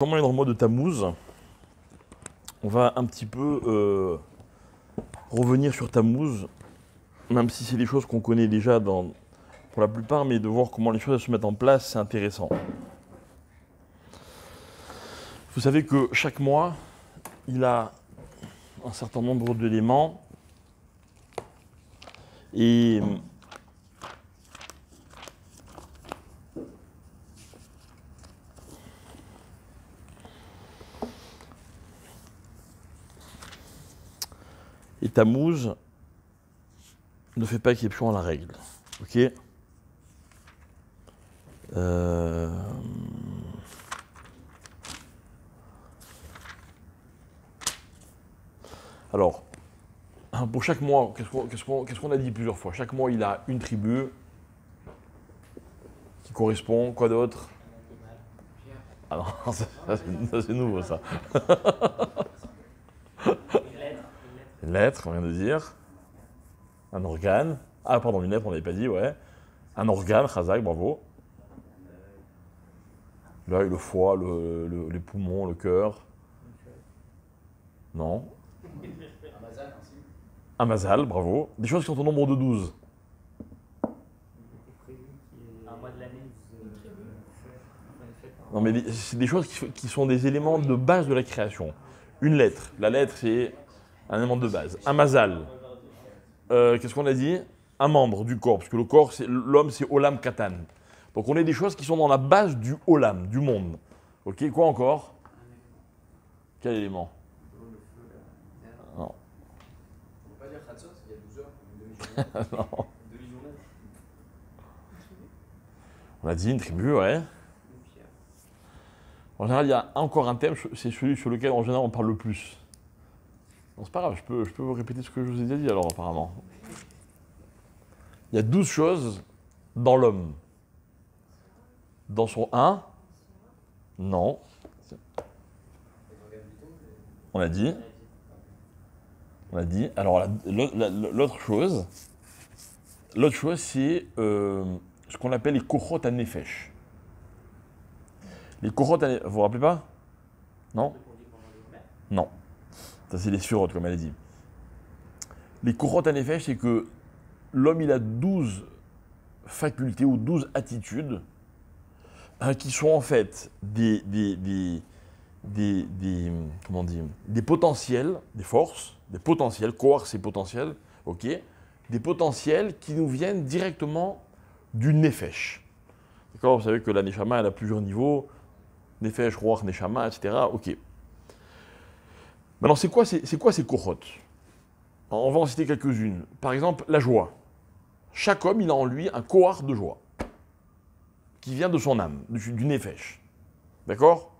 Comment est dans le mois de Tammuz On va un petit peu euh, revenir sur Tammuz, même si c'est des choses qu'on connaît déjà pour la plupart, mais de voir comment les choses se mettent en place, c'est intéressant. Vous savez que chaque mois, il a un certain nombre d'éléments et Tamouz ne fait pas exception à la règle. Ok euh, Alors, hein, pour chaque mois, qu'est-ce qu'on a dit plusieurs fois Chaque mois, il a une tribu qui correspond. Quoi d'autre Ah non, c'est nouveau ça. lettre, on vient de dire. Un organe. Ah, pardon, une lettre, on n'avait pas dit, ouais. Un organe, Khazak, bravo. L'œil, le foie, le, les poumons, le cœur. Non. Un bravo. Des choses qui sont au nombre de 12. Non, mais c'est des choses qui sont des éléments de base de la création. Une lettre. La lettre, c'est un élément de base. Un mazal. Euh, qu'est-ce qu'on a dit Un membre du corps, parce que le corps, l'homme, c'est olam katan. Donc on est des choses qui sont dans la base du olam, du monde. Ok, quoi encore Quel élément Non. On peut pas dire il y a On a dit une tribu, ouais. En général, il y a encore un thème, c'est celui sur lequel en général on parle le plus c'est pas grave, je peux, je peux vous répéter ce que je vous ai déjà dit alors, apparemment. Il y a douze choses dans l'homme. Dans son 1 Non. On a dit. On a dit. Alors, l'autre chose, l'autre chose, c'est euh, ce qu'on appelle les kohot à Les kohot à Vous vous rappelez pas Non Non. Ça, c'est les surotes, comme elle dit. Les courottes, en effet, c'est que l'homme, il a 12 facultés ou 12 attitudes hein, qui sont en fait des, des, des, comment des potentiels, des forces, des potentiels, croire ces potentiels, ok des potentiels qui nous viennent directement du nefesh. D'accord Vous savez que la néchama elle a plusieurs niveaux, nefesh, roar, neshama, etc. Ok. Maintenant, c'est quoi, c'est quoi ces cohortes On va en citer quelques-unes. Par exemple, la joie. Chaque homme, il a en lui un kohar de joie qui vient de son âme, du, néfèche D'accord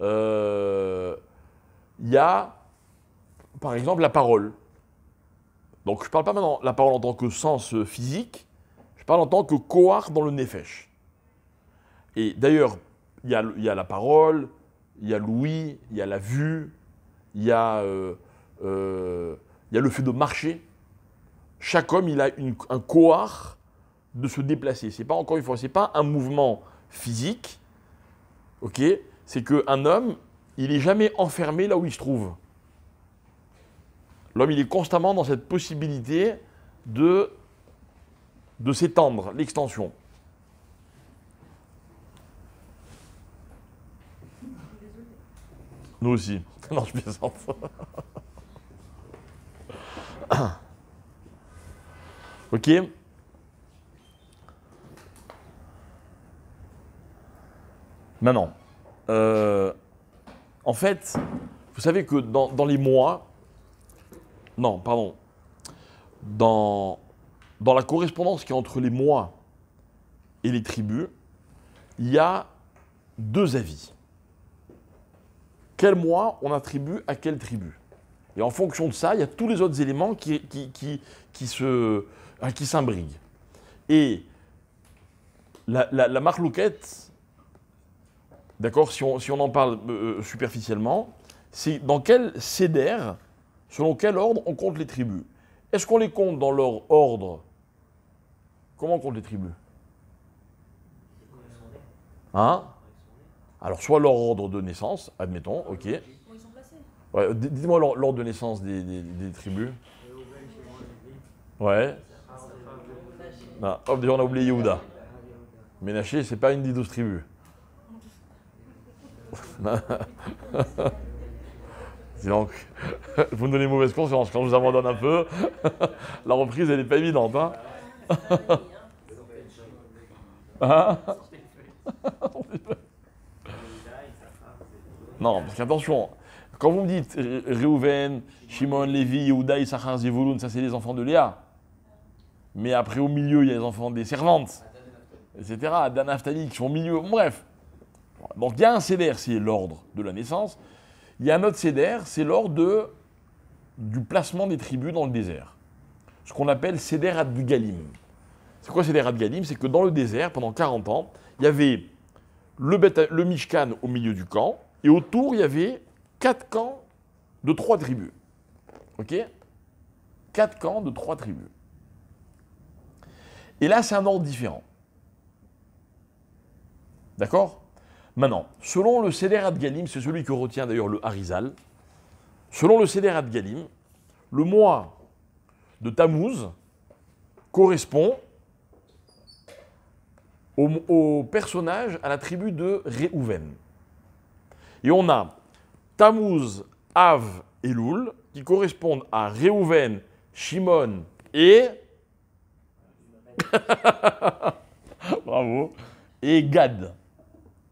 euh, Il y a, par exemple, la parole. Donc, je ne parle pas maintenant la parole en tant que sens euh, physique, je parle en tant que kohar dans le néfèche. Et d'ailleurs, il y a la parole, il y a l'ouïe, il y a la vue, il y a, euh, euh, il a le fait de marcher. Chaque homme, il a un cohort de se déplacer. C'est pas encore une fois, c'est pas un mouvement physique. Ok, c'est qu'un homme, il n'est jamais enfermé là où il se trouve. L'homme, il est constamment dans cette possibilité de, de s'étendre, l'extension. Nous aussi non, je plaisante. ok. Maintenant, euh, en fait, vous savez que dans, les mois, non, pardon, dans, dans la correspondance qui est entre les mois et les tribus, il y a deux avis quel mois on attribue à quelle tribu. Et en fonction de ça, il y a tous les autres éléments qui, qui, qui, se, hein, qui s'imbriquent. Et la, la, d'accord, si on, en parle euh, euh, superficiellement, c'est dans quel cédère, selon quel ordre on compte les tribus. Est-ce qu'on les compte dans leur ordre Comment on compte les tribus Hein alors, soit leur ordre de naissance, admettons, ok. Dites-moi l'ordre de naissance des, tribus. Ouais. Ah, déjà on a oublié Yehuda. Ménaché, c'est pas une des douze tribus. donc, vous me donnez mauvaise conscience quand je vous abandonne un peu. La reprise, elle n'est pas évidente. Hein hein Non, parce qu'attention, quand vous me dites Réhouven, Shimon, Lévi, Yehuda, Issachar, Zevulun, ça c'est les enfants de Léa. Mais après, au milieu, il y a les enfants des servantes, etc. Dan qui sont au milieu. Bref. Donc il y a un CDR, c'est l'ordre de la naissance. Il y a un autre CDR, c'est l'ordre de, du placement des tribus dans le désert. Ce qu'on appelle CDR ad Galim. C'est quoi CDR ad Galim C'est que dans le désert, pendant 40 ans, il y avait le, le Mishkan au milieu du camp, et autour, il y avait quatre camps de trois tribus. OK Quatre camps de trois tribus. Et là, c'est un ordre différent. D'accord Maintenant, selon le Seder de Galim, c'est celui que retient d'ailleurs le Harizal, selon le Cédérat de Galim, le mois de Tammuz correspond au, au personnage, à la tribu de Réhouven. Et on a Tammuz, Av et Loul qui correspondent à Réhouven, Shimon et. Bravo. Et Gad.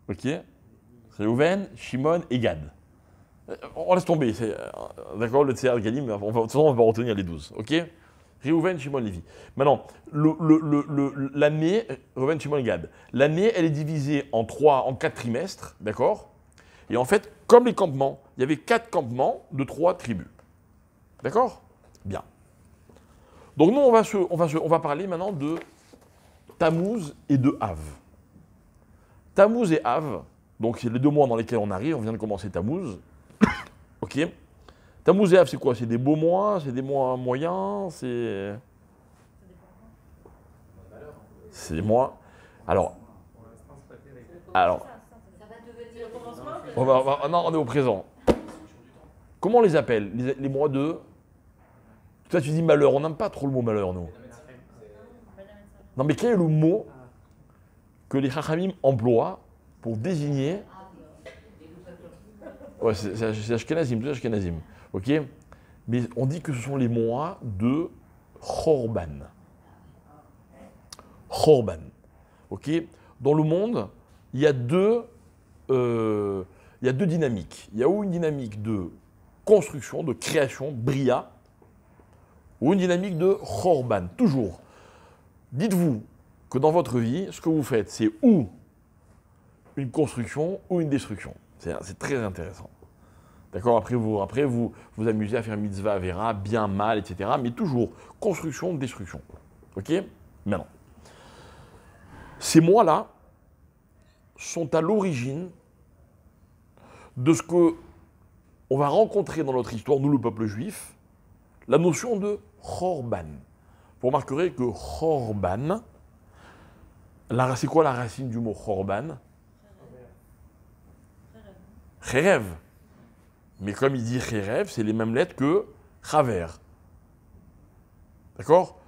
Ok Réhouven, Shimon et Gad. Euh, on laisse tomber, euh, d'accord, le de Galim, va, de toute façon, on va retenir les 12, ok Réhouven, Shimon, Lévi. Maintenant, l'année, Réhouven, Shimon, Gad, l'année, elle est divisée en trois, en quatre trimestres, d'accord et en fait, comme les campements, il y avait quatre campements de trois tribus. D'accord Bien. Donc nous, on va, se, on, va on va parler maintenant de Tammuz et de Hav. Tammuz et Hav, donc c'est les deux mois dans lesquels on arrive, on vient de commencer Tammuz. ok Tammuz et Hav, c'est quoi C'est des beaux mois C'est des mois moyens C'est. C'est des mois. Alors. Alors on va, ah est au présent. Comment on les appelle les, mois de. Toi, tu dis malheur. On n'aime pas trop le mot malheur, nous. Non, mais quel est le mot que les hachamim emploient pour désigner. c'est Ashkenazim, tout Ashkenazim. Ok Mais on dit que ce sont les mois de Chorban. Chorban. Ok Dans le monde, il y a deux. Euh, il y a deux dynamiques. Il y a ou une dynamique de construction, de création, bria, ou une dynamique de chorban, toujours. Dites-vous que dans votre vie, ce que vous faites, c'est ou une construction ou une destruction. C'est très intéressant. D'accord Après, vous, après vous, vous amusez à faire mitzvah, verra bien, mal, etc. Mais toujours construction, destruction. Ok Maintenant, ces mois-là sont à l'origine de ce que on va rencontrer dans notre histoire, nous le peuple juif, la notion de Chorban. Vous remarquerez que Chorban, c'est quoi la racine du mot Chorban Cherev. Mais comme il dit Cherev, c'est les mêmes lettres que Chaver. D'accord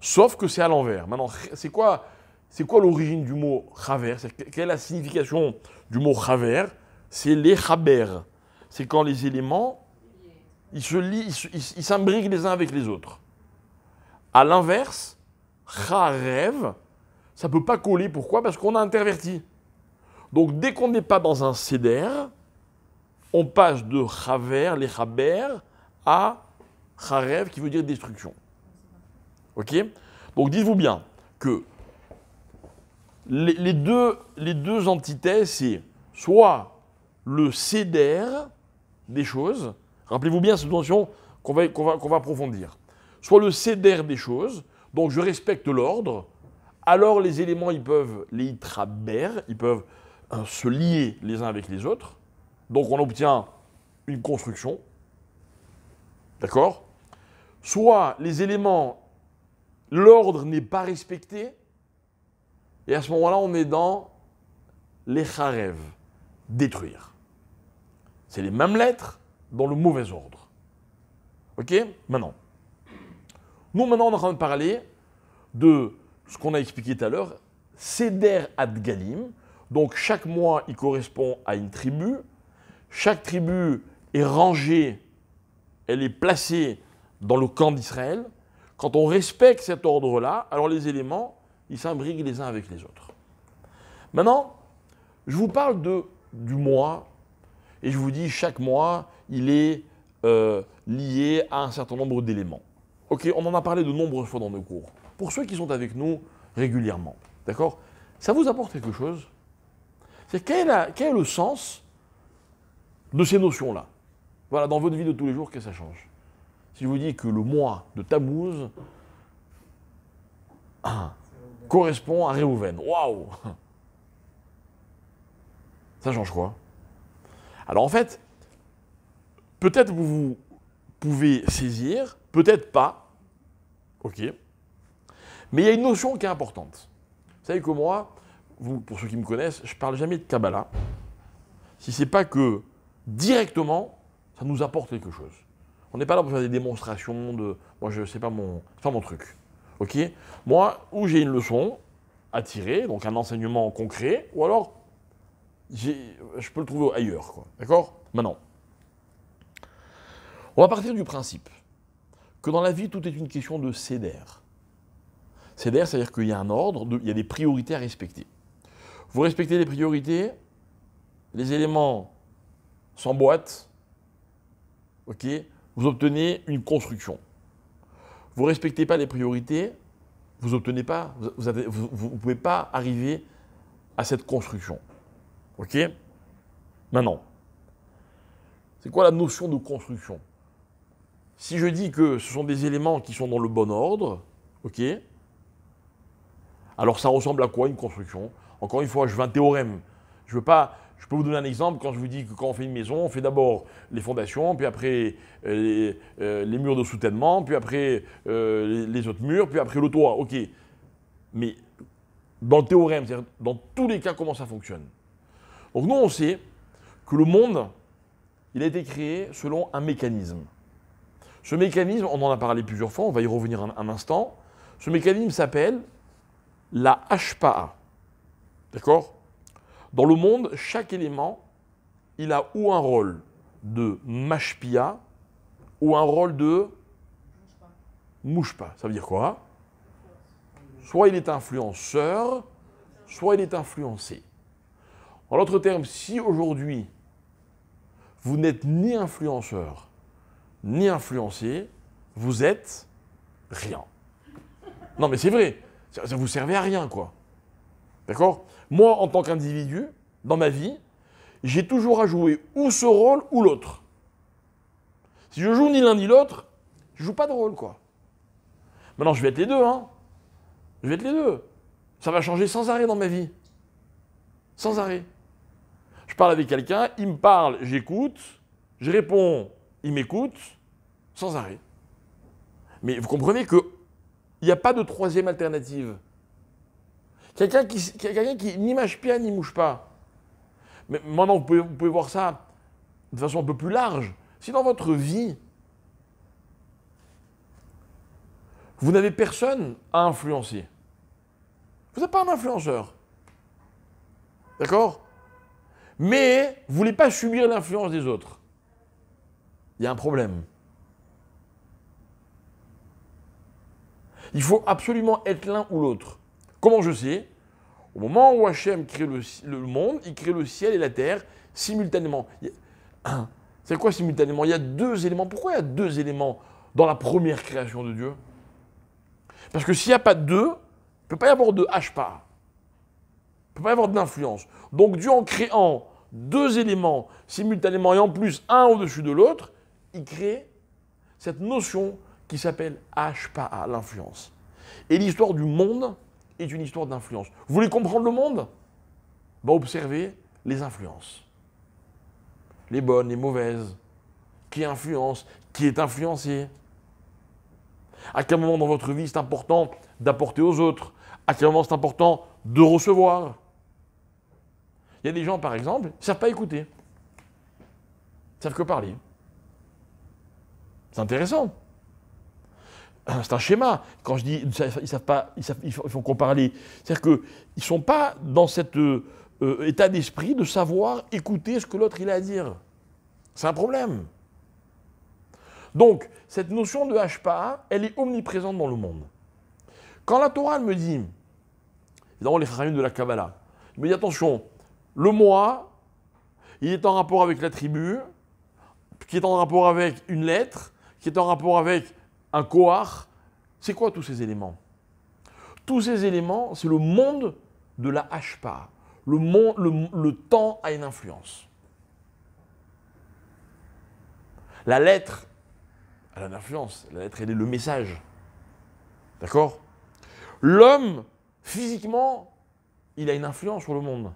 Sauf que c'est à l'envers. Maintenant, c'est quoi, c'est quoi l'origine du mot Chaver Quelle est la signification du mot Chaver c'est les chabers. C'est quand les éléments, ils se ils s'imbriquent les uns avec les autres. À l'inverse, charev, ça ne peut pas coller. Pourquoi Parce qu'on a interverti. Donc dès qu'on n'est pas dans un seder, on passe de khaver, les chabers, à charev, qui veut dire destruction. Ok Donc dites-vous bien que les, deux, les deux entités, c'est soit le cédère des choses, rappelez-vous bien cette notion qu'on va, va, approfondir, soit le cédère des choses, donc je respecte l'ordre, alors les éléments, ils peuvent, les traber, ils peuvent hein, se lier les uns avec les autres, donc on obtient une construction, d'accord Soit les éléments, l'ordre n'est pas respecté, et à ce moment-là, on est dans les détruire. C'est les mêmes lettres dans le mauvais ordre. Ok Maintenant, nous maintenant on est en train de parler de ce qu'on a expliqué tout à l'heure, Seder ad Galim. Donc chaque mois, il correspond à une tribu. Chaque tribu est rangée, elle est placée dans le camp d'Israël. Quand on respecte cet ordre-là, alors les éléments, ils s'imbriquent les uns avec les autres. Maintenant, je vous parle de, du mois et je vous dis, chaque mois, il est euh, lié à un certain nombre d'éléments. Ok, on en a parlé de nombreuses fois dans nos cours. Pour ceux qui sont avec nous régulièrement, d'accord Ça vous apporte quelque chose C'est quel, quel, est le sens de ces notions-là Voilà, dans votre vie de tous les jours, qu'est-ce que ça change Si je vous dis que le mois de Tammuz correspond à Réhouven, waouh Ça change quoi alors en fait, peut-être vous pouvez saisir, peut-être pas, ok, mais il y a une notion qui est importante. Vous savez que moi, vous, pour ceux qui me connaissent, je parle jamais de Kabbalah, si ce n'est pas que directement, ça nous apporte quelque chose. On n'est pas là pour faire des démonstrations de, moi je sais pas mon, mon truc, ok. Moi, où j'ai une leçon à tirer, donc un enseignement concret, ou alors je peux le trouver ailleurs. D'accord Maintenant, on va partir du principe que dans la vie, tout est une question de CDR. CDR, c'est-à-dire qu'il y a un ordre, il y a des priorités à respecter. Vous respectez les priorités, les éléments s'emboîtent, ok vous obtenez une construction. Vous ne respectez pas les priorités, vous obtenez pas, vous ne pouvez pas arriver à cette construction. OK Maintenant, c'est quoi la notion de construction Si je dis que ce sont des éléments qui sont dans le bon ordre, OK Alors ça ressemble à quoi une construction Encore une fois, je veux un théorème. Je veux pas je peux vous donner un exemple quand je vous dis que quand on fait une maison, on fait d'abord les fondations, puis après euh, euh, les, murs de soutènement, puis après euh, les, autres murs, puis après le toit. OK. Mais dans le théorème, c'est-à-dire dans tous les cas, comment ça fonctionne donc nous, on sait que le monde, il a été créé selon un mécanisme. Ce mécanisme, on en a parlé plusieurs fois, on va y revenir un, instant. Ce mécanisme s'appelle la HPA. D'accord Dans le monde, chaque élément, il a ou un rôle de mashpia ou un rôle de mouchpa. Ça veut dire quoi Soit il est influenceur, soit il est influencé. En d'autres termes, si aujourd'hui, vous n'êtes ni influenceur, ni influencé, vous êtes rien. Non, mais c'est vrai. Ça, ça, vous servait à rien, quoi. D'accord Moi, en tant qu'individu, dans ma vie, j'ai toujours à jouer ou ce rôle ou l'autre. Si je joue ni l'un ni l'autre, je joue pas de rôle, quoi. Maintenant, je vais être les deux, hein. Je vais être les deux. Ça va changer sans arrêt dans ma vie. Sans arrêt. Je parle avec quelqu'un, il me parle, j'écoute, je réponds, il m'écoute, sans arrêt. Mais vous comprenez que il n'y a pas de troisième alternative. Quelqu'un qui, quelqu'un qui ni mâche bien ni mouche pas. Mais maintenant, vous pouvez voir ça de façon un peu plus large. Si dans votre vie, vous n'avez personne à influencer, vous n'êtes pas un influenceur. D'accord mais ne voulez pas subir l'influence des autres. Il y a un problème. Il faut absolument être l'un ou l'autre. Comment je sais Au moment où Hachem crée le, monde, il crée le ciel et la terre simultanément. C'est quoi simultanément Il y a deux éléments. Pourquoi il y a deux éléments dans la première création de Dieu Parce que s'il n'y a pas deux, il ne peut pas y avoir de H Il ne peut pas y avoir d'influence. Donc Dieu, en créant deux éléments simultanément et en plus un au-dessus de l'autre, il crée cette notion qui s'appelle HPA, l'influence. Et l'histoire du monde est une histoire d'influence. Vous voulez comprendre le monde ben Observez les influences. Les bonnes, les mauvaises. Qui influence Qui est influencé À quel moment dans votre vie c'est important d'apporter aux autres À quel moment c'est important de recevoir il y a des gens, par exemple, qui ne savent pas écouter. Ils ne savent que parler. C'est intéressant. C'est un schéma. Quand je dis ils ne savent pas, ils, font qu'on parler, c'est-à-dire qu'ils ne sont pas dans cet euh, état d'esprit de savoir écouter ce que l'autre il a à dire. C'est un problème. Donc, cette notion de HPA, elle est omniprésente dans le monde. Quand la Torah me dit, dans les frères de la Kabbalah, il me dit attention, le moi, il est en rapport avec la tribu, qui est en rapport avec une lettre, qui est en rapport avec un kohar. C'est quoi tous ces éléments Tous ces éléments, c'est le monde de la HPA. Le, le temps a une influence. La lettre, elle a une influence. La lettre, elle est le message. D'accord L'homme, physiquement, il a une influence sur le monde.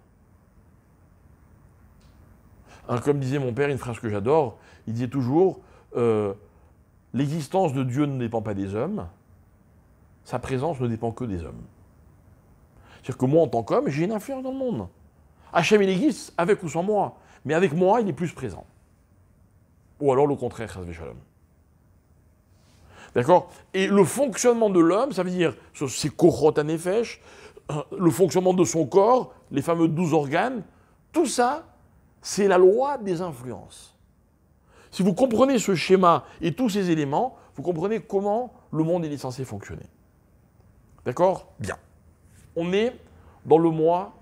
Hein, comme disait mon père, une phrase que j'adore, il disait toujours euh, L'existence de Dieu ne dépend pas des hommes, sa présence ne dépend que des hommes. C'est-à-dire que moi, en tant qu'homme, j'ai une influence dans le monde. Hachem, il existe, avec ou sans moi. Mais avec moi, il est plus présent. Ou alors le contraire, Chazvé Shalom. D'accord Et le fonctionnement de l'homme, ça veut dire ses à euh, le fonctionnement de son corps, les fameux douze organes, tout ça, c'est la loi des influences. Si vous comprenez ce schéma et tous ces éléments, vous comprenez comment le monde est censé fonctionner. D'accord Bien. On est dans le mois.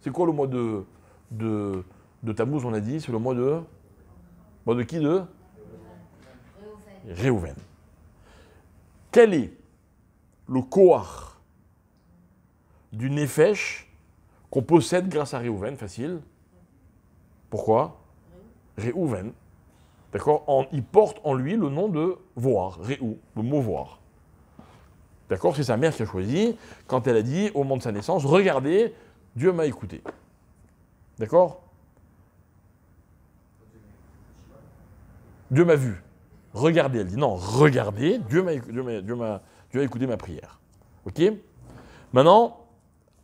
C'est quoi le mois de, de, on a dit C'est le mois de. Mois de qui de Réhouven. Quel est le koar du Nefesh qu'on possède grâce à Réhouven Facile. Pourquoi Réhouven. D'accord Il porte en lui le nom de voir, Réhou, le mot voir. D'accord C'est sa mère qui a choisi quand elle a dit au moment de sa naissance Regardez, Dieu m'a écouté. D'accord Dieu m'a vu. Regardez, elle dit non, regardez, Dieu m'a, Dieu, Dieu, a écouté ma prière. Ok Maintenant,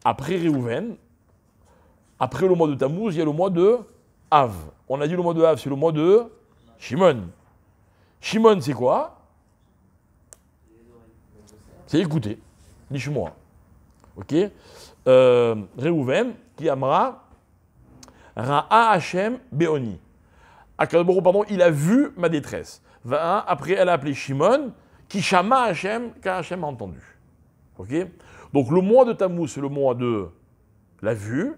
après Réhouven, après le mois de Tammuz, il y a le mois de on a dit le mot de Hav, c'est le mot de Shimon. Shimon, c'est quoi C'est écouter. dis-moi. Ok euh, qui amra, Ra'a Hachem Beoni. pardon, il a vu ma détresse. Après, elle a appelé Shimon, qui chama Hachem, car Hachem a entendu. Ok Donc le mois de Tamou, c'est le mois de la vue.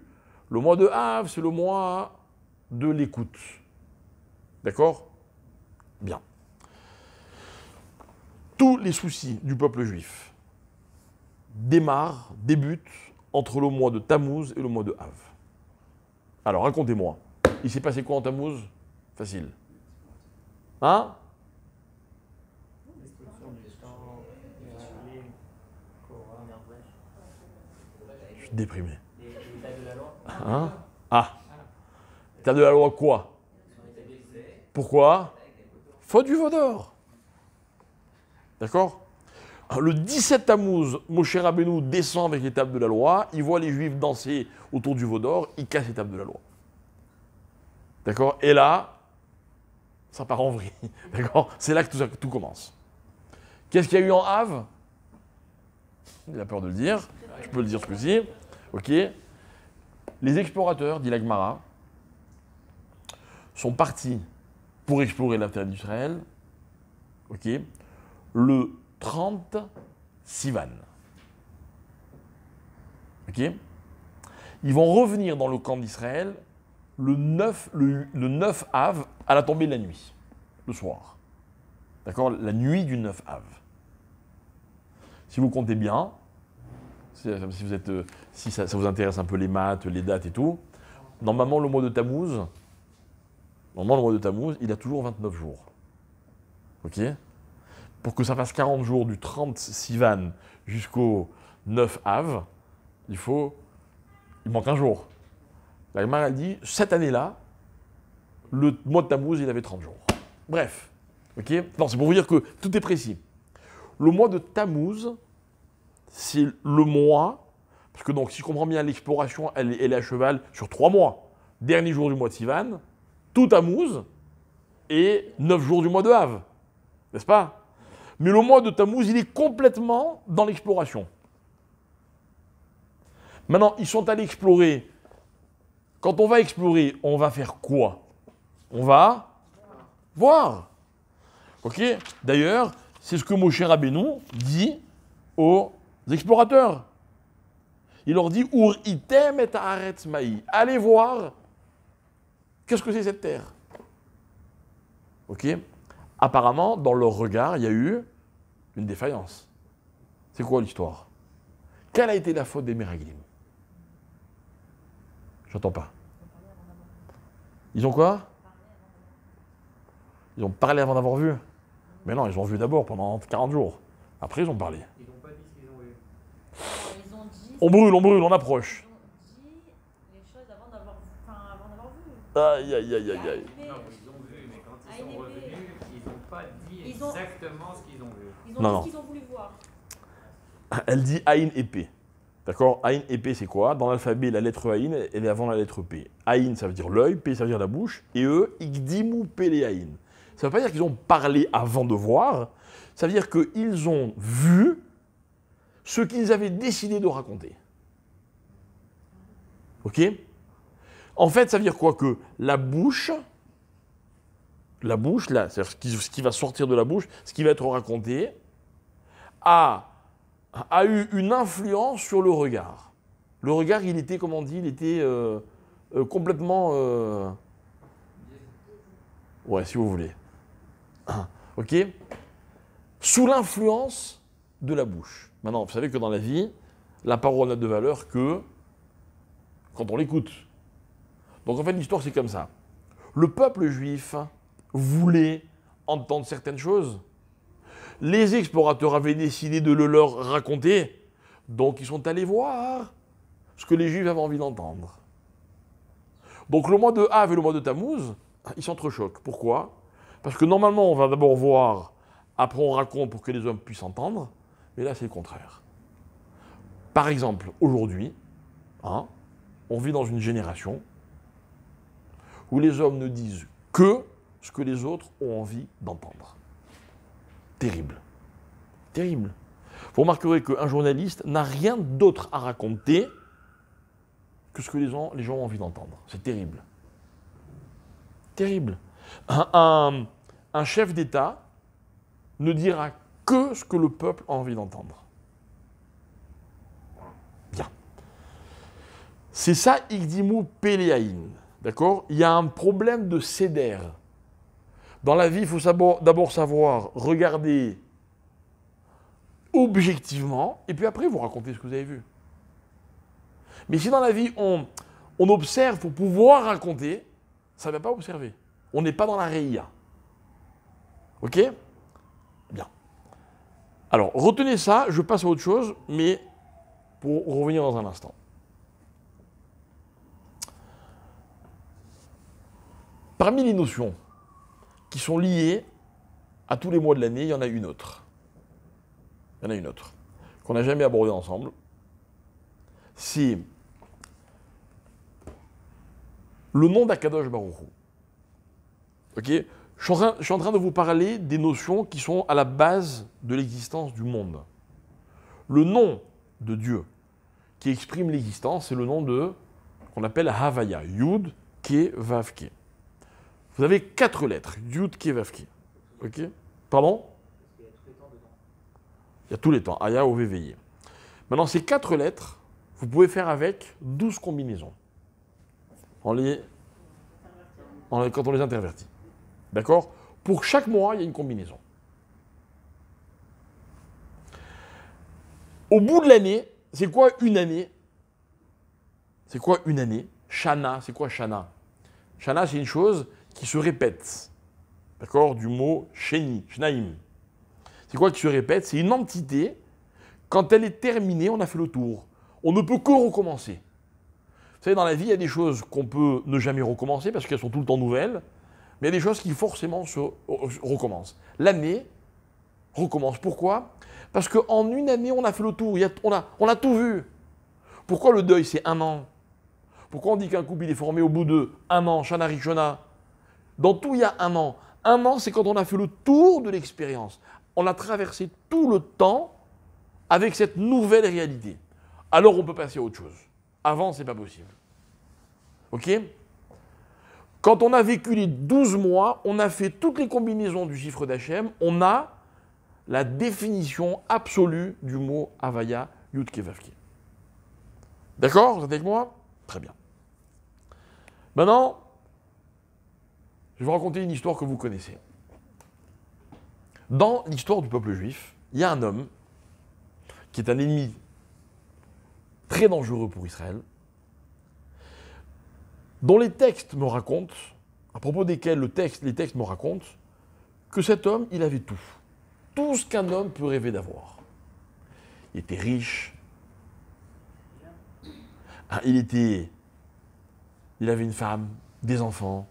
Le mois de Hav, c'est le mois de l'écoute. D'accord Bien. Tous les soucis du peuple juif démarrent, débutent entre le mois de Tammuz et le mois de Av. Alors racontez-moi, il s'est passé quoi en Tammuz Facile. Hein Je suis déprimé. Hein Ah de la loi quoi Pourquoi Faute du veau d'or. D'accord Le 17 Tammuz, Moshe Rabbeinu descend avec les de la loi, il voit les Juifs danser autour du veau d'or, il casse les de la loi. D'accord Et là, ça part en vrille. D'accord C'est là que tout, commence. Qu'est-ce qu'il y a eu en Havre Il a peur de le dire. Je peux le dire ce que Ok. Les explorateurs, dit l'Agmara, sont partis pour explorer l'intérieur d'Israël, ok, le 30 Sivan. Ok Ils vont revenir dans le camp d'Israël le 9, le, 9 Av à la tombée de la nuit, le soir. D'accord La nuit du 9 Av. Si vous comptez bien, si, vous êtes, euh, si ça, vous intéresse un peu les maths, les dates et tout, normalement le mois de Tammuz, Normalement, le mois de Tammuz, il a toujours 29 jours. OK Pour que ça fasse 40 jours du 30 Sivan jusqu'au 9 Av, il faut. Il manque un jour. La Gemara dit cette année-là, le mois de Tammuz, il avait 30 jours. Bref. OK Non, c'est pour vous dire que tout est précis. Le mois de Tammuz, c'est le mois. Parce que donc, si je comprends bien, l'exploration, elle, elle, est à cheval sur trois mois. Dernier jour du mois de Sivan, tout et neuf jours du mois de Havre, n'est-ce pas Mais le mois de Tammuz, il est complètement dans l'exploration. Maintenant, ils sont allés explorer. Quand on va explorer, on va faire quoi On va voir. Ok D'ailleurs, c'est ce que Moshe Rabbeinu dit aux explorateurs. Il leur dit Ur item et Allez voir Qu'est-ce que c'est cette terre Ok Apparemment, dans leur regard, il y a eu une défaillance. C'est quoi l'histoire Quelle a été la faute des Miraglim J'entends pas. Ils ont quoi Ils ont parlé avant d'avoir vu Mais non, ils ont vu d'abord pendant 40 jours. Après, ils ont parlé. Ils n'ont pas dit ce qu'ils ont vu. On brûle, on brûle, on approche. Aïe, aïe, aïe, aïe, Non, ils ont vu, mais quand ils ah, sont ils n'ont pas dit exactement ce qu'ils ont vu. Ils ont dit ce qu'ils ont voulu voir. Elle dit Aïn et D'accord Aïn et c'est quoi Dans l'alphabet, la lettre Aïn, elle est avant la lettre P. Aïn, ça veut dire l'œil, P, ça veut dire la bouche, et eux, Igdimu Aïn. Ça ne veut pas dire qu'ils ont parlé avant de voir, ça veut dire qu'ils ont vu ce qu'ils avaient décidé de raconter. Ok en fait, ça veut dire quoi Que la bouche, la bouche, là, c'est-à-dire ce qui, va sortir de la bouche, ce qui va être raconté, a, a eu une influence sur le regard. Le regard, il était, comment on dit, il était euh, euh, complètement... Euh, ouais, si vous voulez. ok Sous l'influence de la bouche. Maintenant, vous savez que dans la vie, la parole n'a de valeur que quand on l'écoute. Donc en fait, l'histoire, c'est comme ça. Le peuple juif voulait entendre certaines choses. Les explorateurs avaient décidé de le leur raconter, donc ils sont allés voir ce que les juifs avaient envie d'entendre. Donc le mois de Havre et le mois de Tammuz, ils s'entrechoquent. Pourquoi Parce que normalement, on va d'abord voir, après on raconte pour que les hommes puissent entendre, mais là c'est le contraire. Par exemple, aujourd'hui, hein, on vit dans une génération où les hommes ne disent que ce que les autres ont envie d'entendre. Terrible. Terrible. Vous remarquerez qu'un journaliste n'a rien d'autre à raconter que ce que les gens, ont envie d'entendre. C'est terrible. Terrible. Un, chef d'État ne dira que ce que le peuple a envie d'entendre. Bien. C'est ça, Igdimu Péléaïn. D'accord Il y a un problème de cédère. Dans la vie, il faut d'abord savoir regarder objectivement, et puis après vous racontez ce que vous avez vu. Mais si dans la vie, on, on observe pour pouvoir raconter, ça ne va pas observer. On n'est pas dans la réia. Ok Bien. Alors, retenez ça, je passe à autre chose, mais pour revenir dans un instant. Parmi les notions qui sont liées à tous les mois de l'année, il y en a une autre. Il y en a une autre qu'on n'a jamais abordée ensemble. C'est le nom d'Akadosh Baruchou. Ok je suis, en train, de vous parler des notions qui sont à la base de l'existence du monde. Le nom de Dieu qui exprime l'existence, c'est le nom de qu'on appelle Havaya, Yud Ke Vav vous avez quatre lettres. Yud Kevavki. Ok Pardon Il y a tous les temps. Aya Maintenant, ces quatre lettres, vous pouvez faire avec douze combinaisons. On les, les, quand on les intervertit. D'accord Pour chaque mois, il y a une combinaison. Au bout de l'année, c'est quoi une année C'est quoi une année Shana, c'est quoi Shana Shana, c'est une chose, qui se répète, d'accord, du mot sheni, shnaim. C'est quoi qui se répète C'est une entité, quand elle est terminée, on a fait le tour. On ne peut que recommencer. Vous savez, dans la vie, il y a des choses qu'on peut ne jamais recommencer parce qu'elles sont tout le temps nouvelles, mais il y a des choses qui forcément se euh, recommencent. L'année recommence. Pourquoi Parce qu'en une année, on a fait le tour, on, a, on a tout vu. Pourquoi le deuil, c'est un an Pourquoi on dit qu'un couple, il est formé au bout de un an, Shana Rishona dans tout, il y a un an. Un an, c'est quand on a fait le tour de l'expérience. On a traversé tout le temps avec cette nouvelle réalité. Alors on peut passer à autre chose. Avant, c'est pas possible. OK Quand on a vécu les 12 mois, on a fait toutes les combinaisons du chiffre d'Hachem, on a la définition absolue du mot Avaya Yudkevavke. D'accord Vous êtes avec moi Très bien. Maintenant, je vais vous raconter une histoire que vous connaissez. Dans l'histoire du peuple juif, il y a un homme qui est un ennemi très dangereux pour Israël, dont les textes me racontent, à propos desquels les textes me racontent, que cet homme, il avait tout. Tout ce qu'un homme peut rêver d'avoir. Il était riche. Ah, il était. Il avait une femme, des enfants,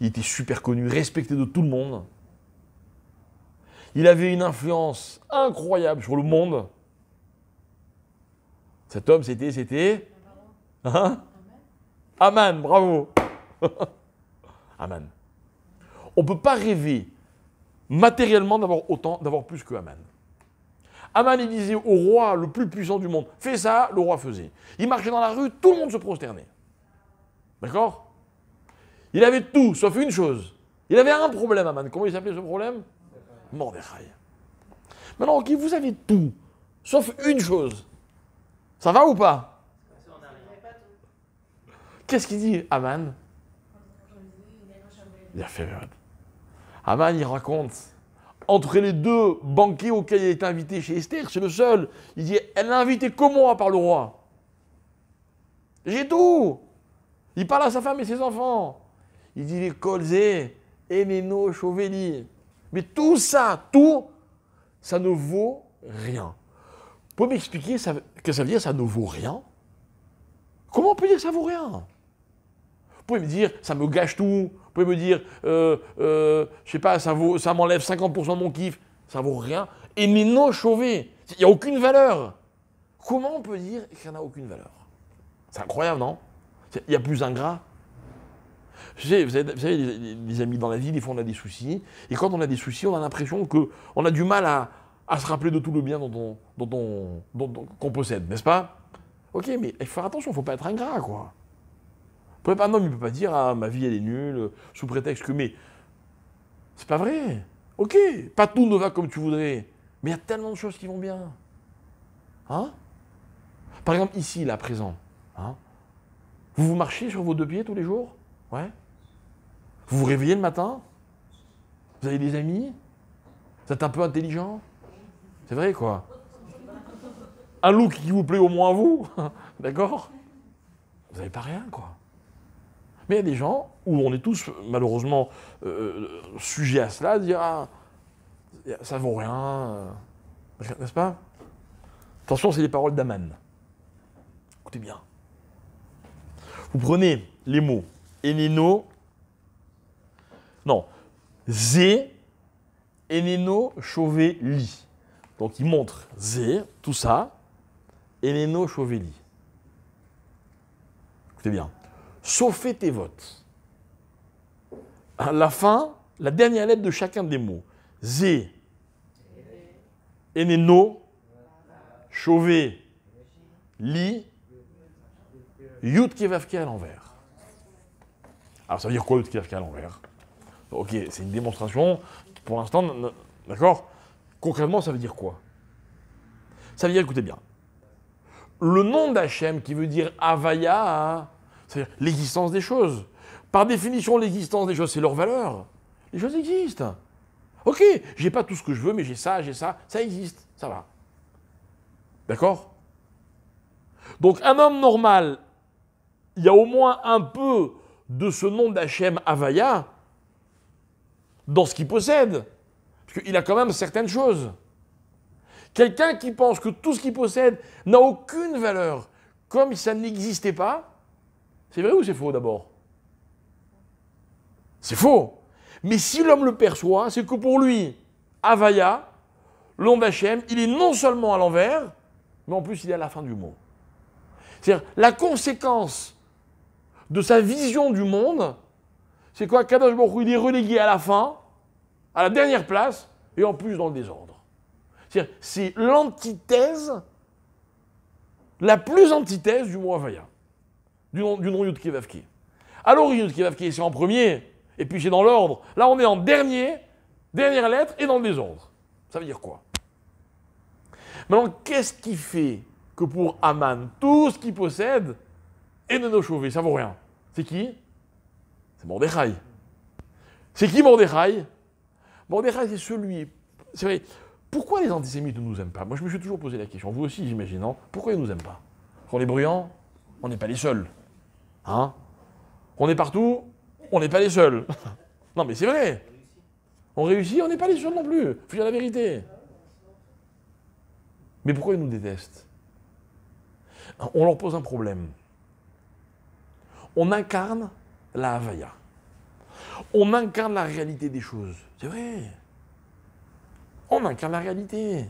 il était super connu, respecté de tout le monde. Il avait une influence incroyable sur le monde. Cet homme, c'était, c'était hein Amen, bravo amen. On ne peut pas rêver matériellement d'avoir autant, d'avoir plus que Amen. Aman, il disait au roi le plus puissant du monde, fais ça, le roi faisait. Il marchait dans la rue, tout le monde se prosternait. D'accord il avait tout, sauf une chose. Il avait un problème, Aman. Comment il s'appelait ce problème Mordechai. Maintenant, ok, vous avez tout, sauf une chose. Ça va ou pas Qu'est-ce qu'il dit, Aman Il a fait Aman, il raconte entre les deux banquiers auxquels il a été invité chez Esther, c'est le seul. Il dit Elle n'a invité que moi par le roi. J'ai tout Il parle à sa femme et ses enfants il dit les colzés, no Chauvet, Mais tout ça, tout, ça ne vaut rien. Pour m'expliquer ce que ça veut dire, ça ne vaut rien Comment on peut dire que ça vaut rien Vous pouvez me dire, ça me gâche tout. Vous pouvez me dire, euh, euh, je sais pas, ça, ça m'enlève 50% de mon kiff. Ça vaut rien. Et les non, il n'y a aucune valeur. Comment on peut dire qu'il n'y en a aucune valeur C'est incroyable, non Il y a plus gras vous savez, vous amis dans la vie, des fois on a des soucis, et quand on a des soucis, on a l'impression qu'on a du mal à, se rappeler de tout le bien dont qu'on possède, n'est-ce pas Ok, mais il faut faire attention, il ne faut pas être ingrat, quoi. un homme, il ne peut pas dire ah, ma vie, elle est nulle, sous prétexte que. Mais. C'est pas vrai. Ok, pas tout ne va comme tu voudrais, mais il y a tellement de choses qui vont bien. Hein Par exemple, ici, là, présent, hein vous vous marchez sur vos deux pieds tous les jours Ouais. Vous vous réveillez le matin Vous avez des amis Vous êtes un peu intelligent C'est vrai, quoi. Un look qui vous plaît au moins à vous, d'accord Vous n'avez pas rien, quoi. Mais il y a des gens où on est tous malheureusement euh, sujets à cela, dire ah, ça vaut rien, euh, n'est-ce pas Attention, c'est les paroles d'Aman. Écoutez bien. Vous prenez les mots Enino. Non. Zé, Chauvé, Li. Donc il montre Zé, tout ça, Chauvé, Li. Écoutez bien. sauvez tes votes. À la fin, la dernière lettre de chacun des mots. Zé, Enino Chauvé, Li, Yud à l'envers. Alors ça veut dire quoi le est à l'envers Ok, c'est une démonstration pour l'instant, d'accord Concrètement, ça veut dire quoi Ça veut dire, écoutez bien, le nom d'Hachem qui veut dire Avaya, c'est-à-dire l'existence des choses. Par définition, l'existence des choses, c'est leur valeur. Les choses existent. Ok, j'ai pas tout ce que je veux, mais j'ai ça, j'ai ça, ça existe, ça va. D'accord Donc un homme normal, il y a au moins un peu de ce nom d'Hachem Avaya dans ce qu'il possède. Parce qu'il a quand même certaines choses. Quelqu'un qui pense que tout ce qu'il possède n'a aucune valeur, comme ça n'existait pas, c'est vrai ou c'est faux d'abord C'est faux. Mais si l'homme le perçoit, c'est que pour lui, Avaya, l'homme d'Hachem, il est non seulement à l'envers, mais en plus il est à la fin du mot. C'est-à-dire la conséquence de sa vision du monde, c'est quoi Kadosh il est relégué à la fin, à la dernière place, et en plus dans le désordre. C'est l'antithèse, la plus antithèse du mot du nom, du alors Yudkevavki. Alors c'est en premier, et puis c'est dans l'ordre. Là, on est en dernier, dernière lettre, et dans le désordre. Ça veut dire quoi Maintenant, qu'est-ce qui fait que pour Aman, tout ce qu'il possède, et de nos chauvets, ça vaut rien. C'est qui C'est Mordechai. C'est qui Mordechai Mordechai, c'est celui. C'est vrai. Pourquoi les antisémites ne nous aiment pas Moi, je me suis toujours posé la question. Vous aussi, j'imagine, Pourquoi ils ne nous aiment pas On est bruyants, on n'est pas les seuls. Hein On est partout, on n'est pas les seuls. non, mais c'est vrai. On réussit, on n'est pas les seuls non plus. Faut dire la vérité. Mais pourquoi ils nous détestent On leur pose un problème on incarne la Havaya. On incarne la réalité des choses. C'est vrai. On incarne la réalité.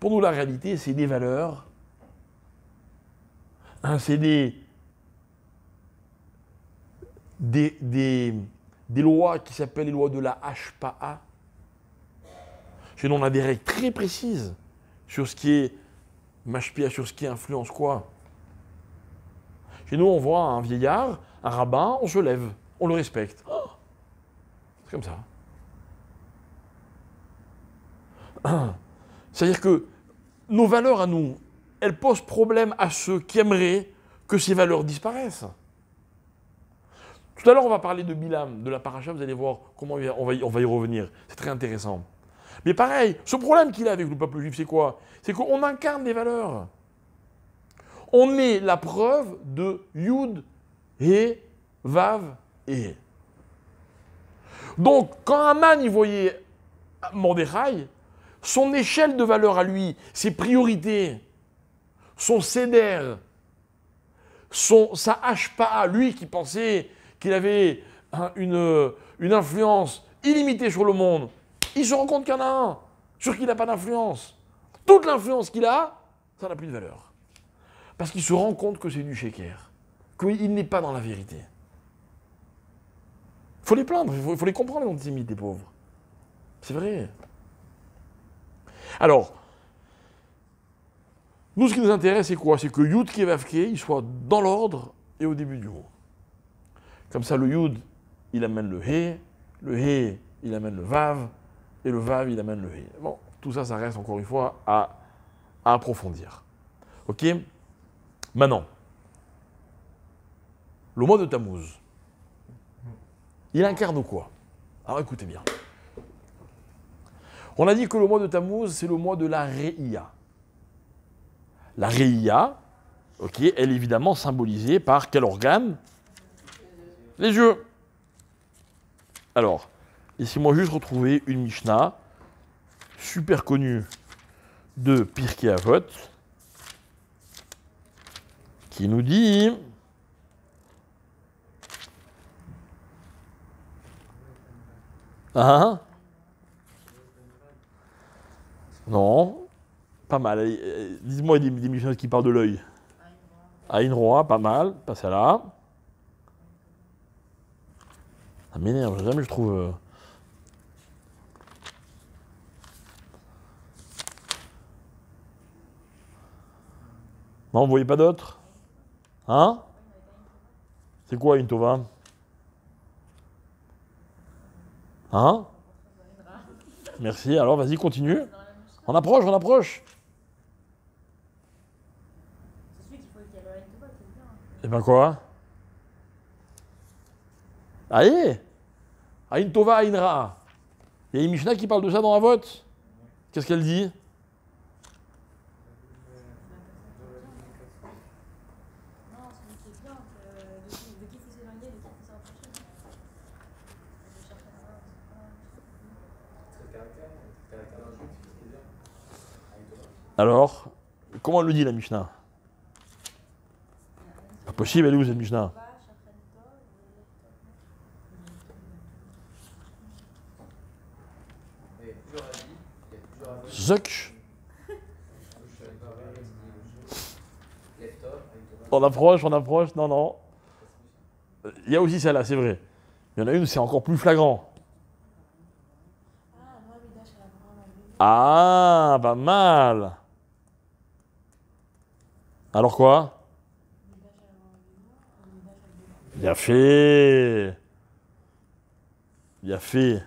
Pour nous, la réalité, c'est des valeurs. Hein, c'est des, lois qui s'appellent les lois de la HPA. Chez nous, on a des règles très précises sur ce qui est sur ce qui influence quoi. Chez nous, on voit un vieillard, un rabbin, on se lève, on le respecte. Oh c'est comme ça. C'est-à-dire que nos valeurs à nous, elles posent problème à ceux qui aimeraient que ces valeurs disparaissent. Tout à l'heure, on va parler de Bilam, de la paracha, vous allez voir comment on on va y revenir. C'est très intéressant. Mais pareil, ce problème qu'il a avec le peuple juif, c'est quoi C'est qu'on incarne des valeurs on met la preuve de Yud, He, Vav et He. Donc, quand Aman y voyait Mordechai, son échelle de valeur à lui, ses priorités, son cédère, son, pas à lui qui pensait qu'il avait une, une influence illimitée sur le monde, il se rend compte qu'il y en a un sur qui il n'a pas d'influence. Toute l'influence qu'il a, ça n'a plus de valeur. Parce qu'il se rend compte que c'est du shaker, qu'il n'est pas dans la vérité. Il faut les plaindre, il faut, les comprendre, les antisémites, les pauvres. C'est vrai. Alors, nous, ce qui nous intéresse, c'est quoi C'est que Yud Kevavke, il soit dans l'ordre et au début du mot. Comme ça, le Yud, il amène le He, le He, il amène le Vav, et le Vav, il amène le He. Bon, tout ça, ça reste encore une fois à, à approfondir. OK Maintenant, le mois de Tammuz, il incarne quoi Alors écoutez bien. On a dit que le mois de Tammuz, c'est le mois de la Réia. La Réia, ok, elle est évidemment symbolisée par quel organe Les yeux. Alors, laissez-moi juste retrouver une Mishnah super connue de Pirkei Avot qui nous dit Hein Non. Pas mal. dis moi des, des qui part de l'œil. Aïn Roi, pas mal. Pas celle-là. Ça m'énerve, jamais je trouve. Euh, non, vous voyez pas d'autres Hein C'est quoi une Tova Hein Merci. Alors, vas-y, continue. On approche, on approche. Et eh ben quoi Allez ah, Aïn ah, Tova, Aïn Il y a une Mishnah qui parle de ça dans la vote. Qu'est-ce qu'elle dit Alors, comment le dit la Mishnah Pas possible, elle est où cette Mishnah Zuck On approche, on approche, non, non. Il y a aussi celle-là, c'est vrai. Il y en a une, c'est encore plus flagrant. Ah, pas bah mal. Alors quoi a fait a fait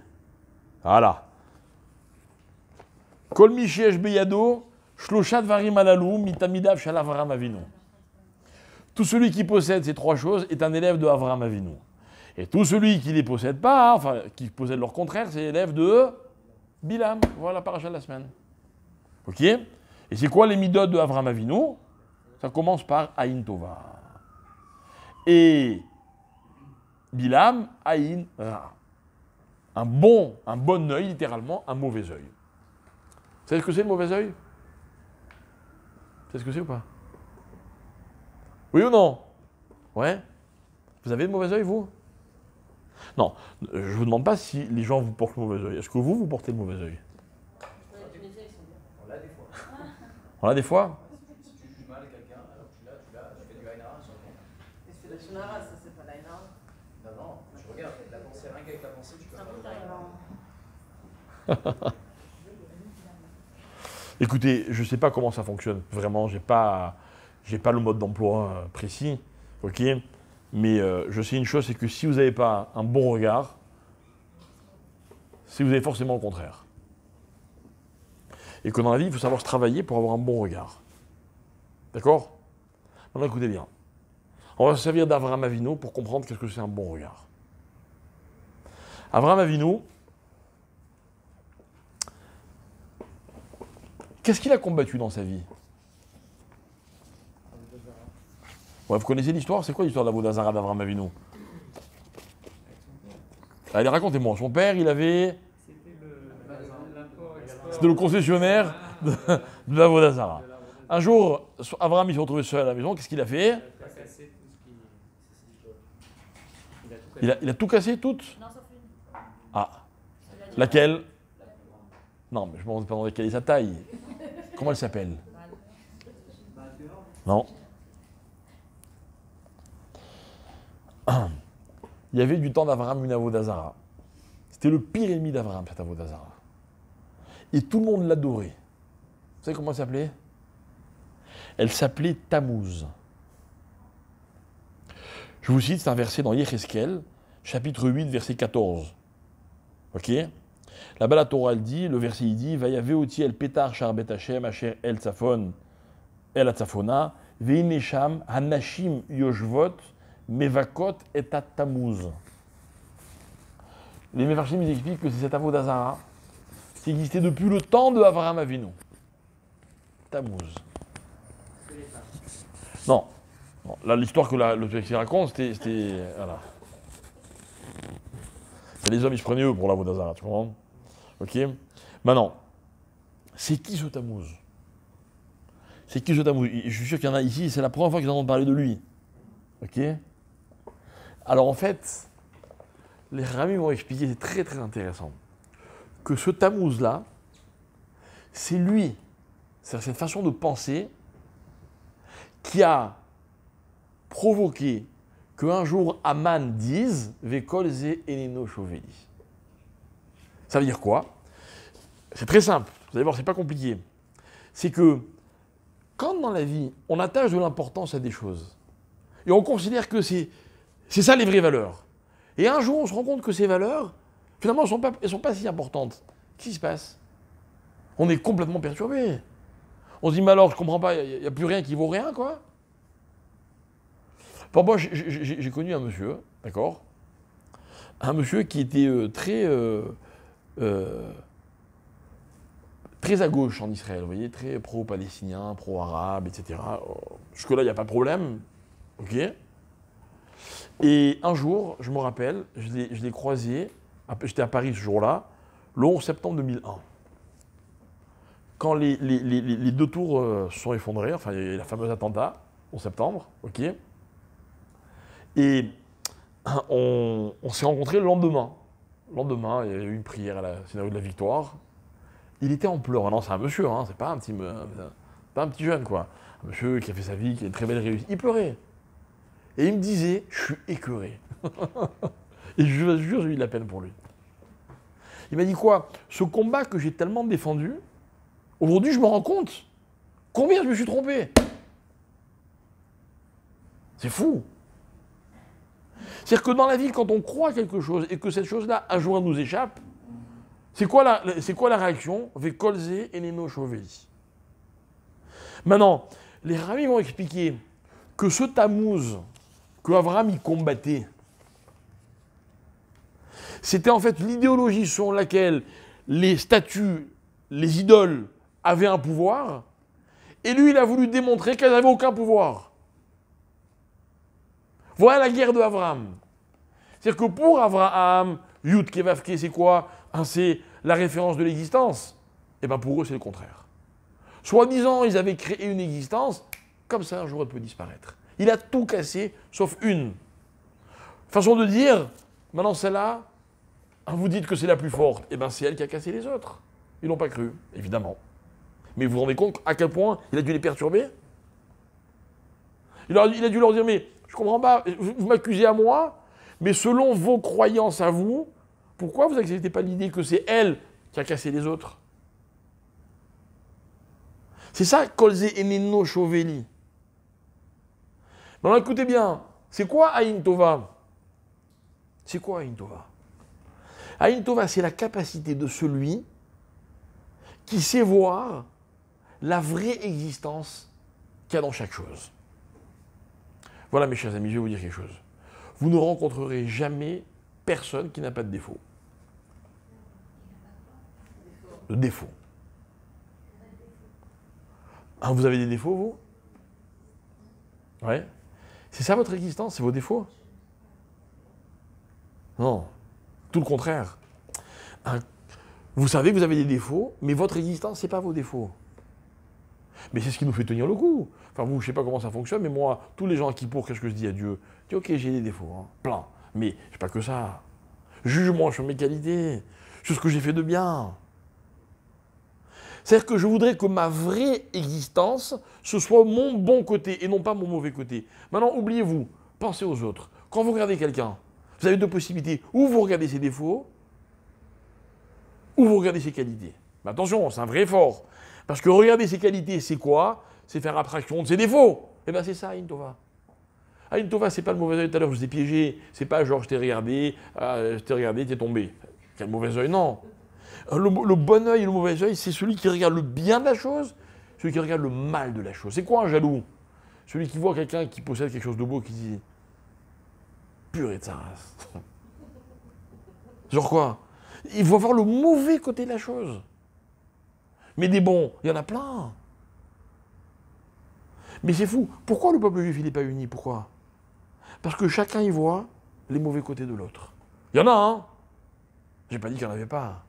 Voilà. Kol Beyado, Varim Alalou, Shalavram Avinu. Tout celui qui possède ces trois choses est un élève de Avram Avinu. Et tout celui qui ne les possède pas, enfin, qui possède leur contraire, c'est l'élève de Bilam. Voilà la la semaine. Ok Et c'est quoi les midotes de Avram Avinu ça commence par Aïn Tova. Et Bilam, Aïn Ra. Un bon, un bon œil, littéralement, un mauvais œil. Vous savez ce que c'est le mauvais œil Vous savez ce que c'est ou pas Oui ou non Ouais Vous avez le mauvais œil, vous Non, je ne vous demande pas si les gens vous portent le mauvais œil. Est-ce que vous, vous portez le mauvais œil On l'a des fois. On l'a des fois Écoutez, je ne sais pas comment ça fonctionne. Vraiment, je n'ai pas, pas le mode d'emploi euh, précis. OK Mais euh, je sais une chose, c'est que si vous n'avez pas un bon regard, si vous avez forcément le contraire. Et que dans la vie, il faut savoir se travailler pour avoir un bon regard. D'accord Maintenant, écoutez bien. On va se servir d'Avram Avino pour comprendre qu'est-ce que c'est un bon regard. Avram Avino, Qu'est-ce qu'il a combattu dans sa vie Vous connaissez l'histoire C'est quoi l'histoire d'Avodazara d'Avram Avinu Allez, ah, racontez-moi. Son père, il avait. C'était le concessionnaire de, la Un jour, Avram, il se retrouvé seul à la maison. Qu'est-ce qu'il a fait il a, il a, tout cassé, toutes Ah. Laquelle non, mais je me demande quelle est sa taille. Comment elle s'appelle Non. Il y avait du temps d'Avram une d'Azara. C'était le pire ennemi d'Avram, cet d'Azara. Et tout le monde l'adorait. Vous savez comment elle s'appelait Elle s'appelait Tammuz. Je vous cite, c'est un verset dans Yecheskel, chapitre 8, verset 14. Ok Là-bas, la Torah, elle dit, le verset, il dit, « va el petar sharbet Hashem, asher el tzafon, el atzafona, veinesham hanashim yoshvot, mevakot et tamuz. » Les Mefarchim, ils expliquent que c'est cet avodazara d'Azara qui existait depuis le temps de Avraham Avinu. Tamouz. Non. l'histoire que la, le texte raconte, c'était... Voilà. C'est les hommes, ils se prenaient eux pour l'Avodazara, d'Azara, tu comprends OK Maintenant, c'est qui ce Tammuz C'est qui ce Tammuz Je suis sûr qu'il y en a ici, c'est la première fois qu'ils ont parler de lui. OK Alors en fait, les rami m'ont expliqué, c'est très très intéressant, que ce Tammuz-là, c'est lui, c'est cette façon de penser qui a provoqué qu'un jour Aman dise Vekolze ze eneno choveli. Ça veut dire quoi C'est très simple. Vous allez voir, c'est pas compliqué. C'est que quand dans la vie, on attache de l'importance à des choses, et on considère que c'est, c'est ça les vraies valeurs, et un jour on se rend compte que ces valeurs, finalement, elles ne sont, pas, elles sont pas si importantes, qu'est-ce qui se passe On est complètement perturbé. On se dit, mais alors, je comprends pas, il n'y a, plus rien qui vaut rien, quoi. Pour moi, j'ai, connu un monsieur, d'accord Un monsieur qui était euh, très... Euh, euh, très à gauche en Israël, vous voyez, très pro-palestinien, pro-arabe, etc. Euh, jusque-là, il n'y a pas de problème. OK Et un jour, je me rappelle, je l'ai croisé, j'étais à Paris ce jour-là, le 11 septembre 2001. Quand les, deux tours euh, se sont effondrées, enfin, il y a eu la fameuse attentat, en septembre, OK Et on, on s'est rencontrés le lendemain lendemain, il y a eu une prière à la Scénario de la Victoire. Il était en pleurs. Ah non, c'est un monsieur, hein, c'est pas un petit, euh, un petit jeune, quoi. Un monsieur qui a fait sa vie, qui a une très belle réussite. Il pleurait. Et il me disait, je suis écœuré. et je vous jure, j'ai eu de la peine pour lui. Il m'a dit quoi Ce combat que j'ai tellement défendu, aujourd'hui je me rends compte combien je me suis trompé. C'est fou. C'est-à-dire que dans la vie, quand on croit quelque chose et que cette chose-là, à jour, nous échappe, c'est quoi la, c'est quoi la réaction Ve et Nino choveli. Maintenant, les ramis m'ont expliqué que ce Tammuz que Avram y combattait, c'était en fait l'idéologie selon laquelle les statues, les idoles avaient un pouvoir, et lui, il a voulu démontrer qu'elles n'avaient aucun pouvoir. Voilà la guerre de Abraham. C'est-à-dire que pour Abraham, Yud Kevavke, c'est quoi ah, C'est la référence de l'existence. Et eh bien pour eux, c'est le contraire. Soi-disant, ils avaient créé une existence, comme ça, un jour, elle peut disparaître. Il a tout cassé, sauf une. Façon de dire, maintenant celle-là, ah, vous dites que c'est la plus forte, et eh bien c'est elle qui a cassé les autres. Ils n'ont pas cru, évidemment. Mais vous vous rendez compte à quel point il a dû les perturber il il a dû leur dire, mais je comprends pas. Vous m'accusez à moi, mais selon vos croyances à vous, pourquoi vous n'acceptez pas l'idée que c'est elle qui a cassé les autres C'est ça, Colze Eneno Chovelli. Non, écoutez bien, c'est quoi Aïn Tova C'est quoi Aïn Tova Aïn Tova, c'est la capacité de celui qui sait voir la vraie existence qu'il y a dans chaque chose. Voilà, mes chers amis, je vais vous dire quelque chose. Vous ne rencontrerez jamais personne qui n'a pas de défaut. De défaut. Hein, vous avez des défauts, vous Oui C'est ça votre existence, c'est vos défauts Non. Tout le contraire. Hein, vous savez que vous avez des défauts, mais votre existence, ce n'est pas vos défauts. Mais c'est ce qui nous fait tenir le coup. Enfin, vous, je ne sais pas comment ça fonctionne, mais moi, tous les gens qui pour, qu'est-ce que je dis à Dieu Je dis, ok, j'ai des défauts, hein, plein. Mais je pas que ça. Juge-moi sur mes qualités, sur ce que j'ai fait de bien. C'est-à-dire que je voudrais que ma vraie existence, ce soit mon bon côté et non pas mon mauvais côté. Maintenant, oubliez-vous, pensez aux autres. Quand vous regardez quelqu'un, vous avez deux possibilités. Ou vous regardez ses défauts, ou vous regardez ses qualités. Mais attention, c'est un vrai effort. Parce que regarder ses qualités, c'est quoi c'est faire abstraction de ses défauts. Eh bien, c'est ça, Aïn Tova. Aïn Tova, c'est pas le mauvais oeil tout à l'heure, je t'ai piégé. C'est pas genre, je t'ai regardé, euh, je t'ai regardé, t'es tombé. Quel mauvais oeil, non. Le, le bon oeil et le mauvais oeil, c'est celui qui regarde le bien de la chose, celui qui regarde le mal de la chose. C'est quoi un jaloux Celui qui voit quelqu'un qui possède quelque chose de beau, qui dit purée de sa Genre quoi Il faut voir le mauvais côté de la chose. Mais des bons, il y en a plein. Mais c'est fou. Pourquoi le peuple juif, n'est pas uni Pourquoi Parce que chacun y voit les mauvais côtés de l'autre. Il y en a, hein J'ai pas dit qu'il n'y en avait pas.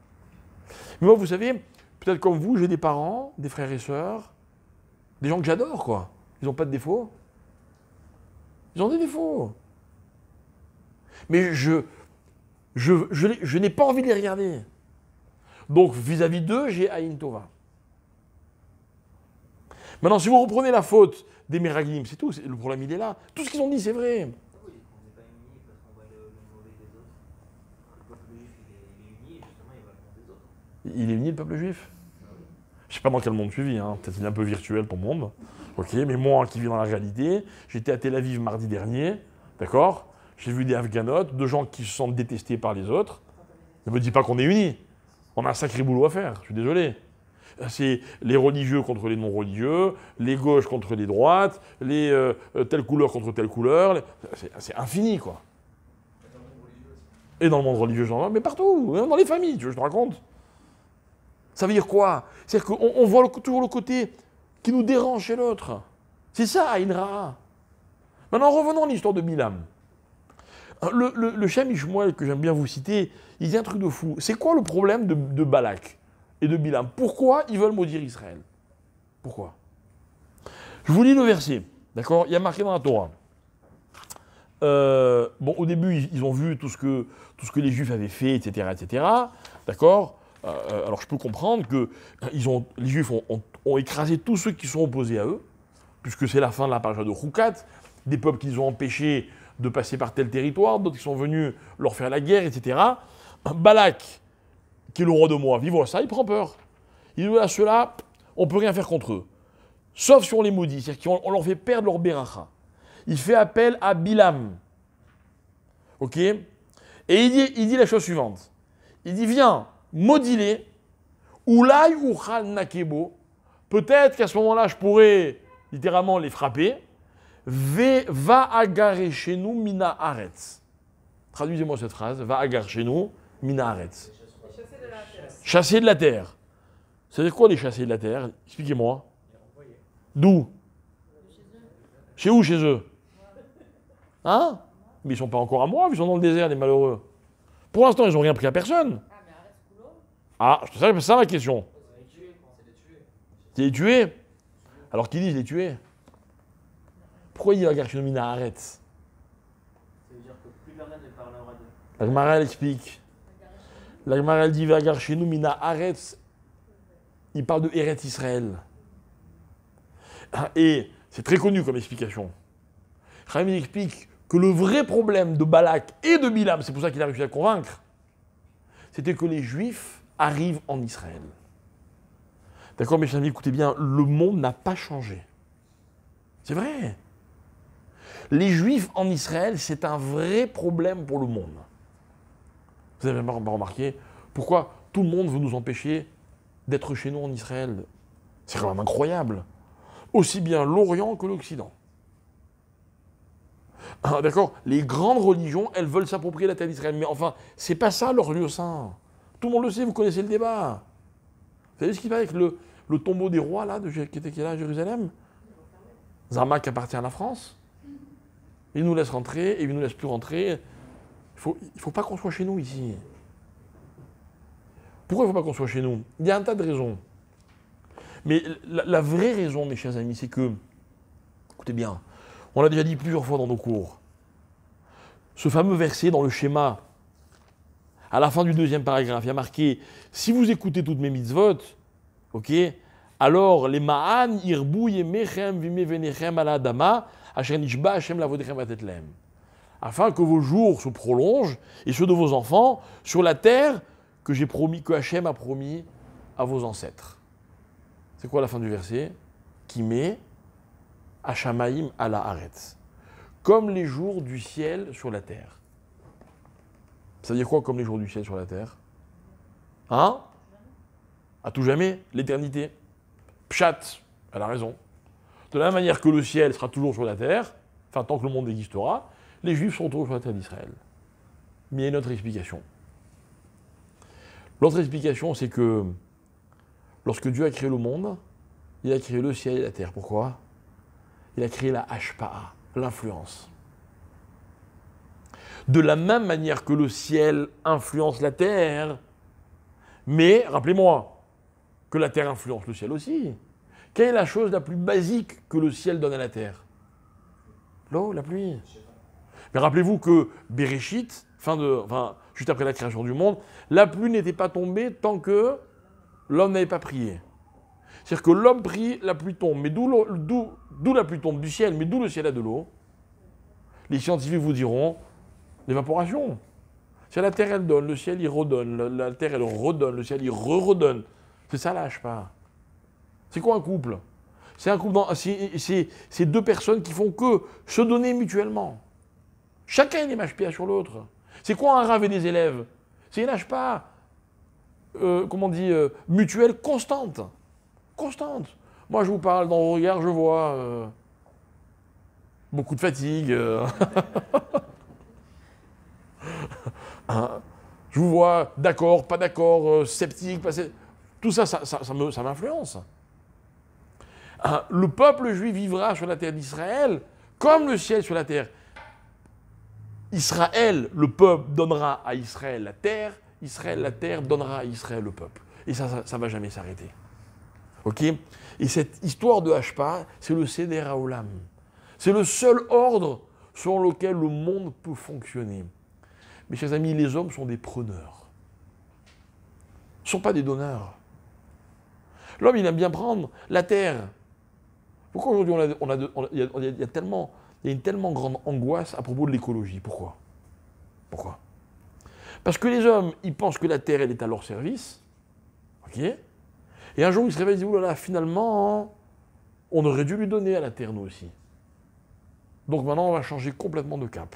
Mais moi, vous savez, peut-être comme vous, j'ai des parents, des frères et sœurs, des gens que j'adore, quoi. Ils n'ont pas de défauts. Ils ont des défauts. Mais je, je, je, je n'ai pas envie de les regarder. Donc, vis-à-vis d'eux, j'ai Aïn Tova. Maintenant, si vous reprenez la faute des Miraglim, c'est tout, le problème il est là. Tout ce qu'ils ont dit, c'est vrai. on n'est pas parce qu'on Le des autres. Il est uni, le peuple juif Je sais pas dans quel monde tu vis, hein. peut-être il est un peu virtuel ton monde. Ok, mais moi qui vis dans la réalité, j'étais à Tel Aviv mardi dernier, d'accord J'ai vu des Afghanotes, de gens qui se sentent détestés par les autres. Ne me dis pas qu'on est unis. On a un sacré boulot à faire, je suis désolé. C'est les religieux contre les non-religieux, les gauches contre les droites, les euh, euh, telle couleur contre telle couleur. C'est infini, quoi. Et dans le monde religieux, mais partout, hein, dans les familles, tu je te raconte. Ça veut dire quoi C'est-à-dire qu'on on voit toujours le côté qui nous dérange chez l'autre. C'est ça, Inra. Maintenant, revenons à l'histoire de Milam. Le, le, le que j'aime bien vous citer, il dit un truc de fou. C'est quoi le problème de Balak et de Bilam. Pourquoi ils veulent maudire Israël Pourquoi Je vous lis le verset, d'accord Il y a marqué dans la Torah. Euh, bon, au début, ils ont vu tout ce que, tout ce que les Juifs avaient fait, etc., etc., d'accord euh, Alors, je peux comprendre que euh, ils ont, les Juifs ont, écrasé tous ceux qui sont opposés à eux, puisque c'est la fin de la page de Roukat, des peuples qu'ils ont empêchés de passer par tel territoire, d'autres qui sont venus leur faire la guerre, etc. Balak, le roi de moi. Vivre ça, il prend peur. Il dit à ceux-là, on ne peut rien faire contre eux. Sauf si on les maudit, c'est-à-dire qu'on leur fait perdre leur beracha. Il fait appel à Bilam. Ok Et il dit, la chose suivante. Il dit, viens, maudis-les, oulai ou nakebo. Peut-être qu'à ce moment-là, je pourrais littéralement les frapper. Va agarer chez nous mina aretz. Traduisez-moi cette phrase. Va agarrer chez nous mina aretz. Chassés de la terre. cest quoi les chassés de la terre Expliquez-moi. D'où Chez où chez eux Hein Mais ils ne sont pas encore à moi, ils sont dans le désert, les malheureux. Pour l'instant, ils n'ont rien pris à personne. Ah, c'est ça ma question. C'est les tués Alors qui dit je les tuer Pourquoi il y a à arrête Ça veut dire que plus personne ne parlera d'eux. La explique. La Gemara dit nous, mina Il parle de Eretz Israël. Ah, et c'est très connu comme explication. Rami explique que le vrai problème de Balak et de Bilam, c'est pour ça qu'il a réussi à convaincre, c'était que les Juifs arrivent en Israël. D'accord, mes chers amis, écoutez bien, le monde n'a pas changé. C'est vrai. Les Juifs en Israël, c'est un vrai problème pour le monde. Vous avez même remarqué pourquoi tout le monde veut nous empêcher d'être chez nous en Israël. C'est quand même incroyable. Aussi bien l'Orient que l'Occident. Ah, d'accord Les grandes religions, elles veulent s'approprier la terre d'Israël. Mais enfin, c'est pas ça leur lieu saint. Tout le monde le sait, vous connaissez le débat. Vous savez ce qui va avec le, tombeau des rois là, de, qui, était, là à Jérusalem qui appartient à la France. Il nous laisse rentrer et il nous laisse plus rentrer il ne faut pas qu'on soit chez nous ici. Pourquoi il ne faut pas qu'on soit chez nous Il y a un tas de raisons. Mais la, vraie raison, mes chers amis, c'est que, écoutez bien, on l'a déjà dit plusieurs fois dans nos cours, ce fameux verset dans le schéma, à la fin du deuxième paragraphe, il y a marqué Si vous écoutez toutes mes mitzvot, ok, alors les ma'an, irbouye mechem vime, venechem, ala dama, asher nishba, la vodekrem, tetlem afin que vos jours se prolongent et ceux de vos enfants sur la terre que j'ai promis, que Hachem a promis à vos ancêtres. C'est quoi la fin du verset met Hachamaïm à la Comme les jours du ciel sur la terre. Ça veut dire quoi comme les jours du ciel sur la terre Hein À tout jamais, l'éternité. Pshat, elle a raison. De la même manière que le ciel sera toujours sur la terre, enfin tant que le monde existera, les Juifs sont toujours sur la terre d'Israël. Mais il y a une autre explication. L'autre explication, c'est que lorsque Dieu a créé le monde, il a créé le ciel et la terre. Pourquoi Il a créé la HPA, l'influence. De la même manière que le ciel influence la terre, mais rappelez-moi que la terre influence le ciel aussi. Quelle est la chose la plus basique que le ciel donne à la terre L'eau, la pluie. Mais rappelez-vous que Bereshit, juste après la création du monde, la pluie n'était pas tombée tant que l'homme n'avait pas prié. C'est-à-dire que l'homme prie, la pluie tombe. Mais d'où la pluie tombe Du ciel. Mais d'où le ciel a de l'eau Les scientifiques vous diront l'évaporation. C'est la terre, elle donne, le ciel, il redonne. La, terre, elle redonne, le ciel, il re-redonne. C'est ça, lâche pas. C'est quoi un couple C'est un couple, c'est deux personnes qui font que se donner mutuellement. Chacun a une image sur l'autre. C'est quoi un rave des élèves C'est une âge pas, euh, comment on dit, euh, mutuelle constante. Constante. Moi, je vous parle, dans vos regards, je vois euh, beaucoup de fatigue. Hein je vous vois d'accord, pas d'accord, sceptique, Tout ça, ça, ça, m'influence. Hein le peuple juif vivra sur la terre d'Israël comme le ciel sur la terre. Israël, le peuple donnera à Israël la terre, Israël, la terre donnera à Israël le peuple. Et ça, ça ne va jamais s'arrêter. OK Et cette histoire de HPA, c'est le Seder C'est le seul ordre sur lequel le monde peut fonctionner. Mes chers amis, les hommes sont des preneurs. Ils ne sont pas des donneurs. L'homme, il aime bien prendre la terre. Pourquoi aujourd'hui, il y a tellement il y a une tellement grande angoisse à propos de l'écologie. Pourquoi Pourquoi Parce que les hommes, ils pensent que la Terre, elle est à leur service. OK Et un jour, ils se réveillent et disent, oulala, finalement, on aurait dû lui donner à la Terre, nous aussi. Donc maintenant, on va changer complètement de cap.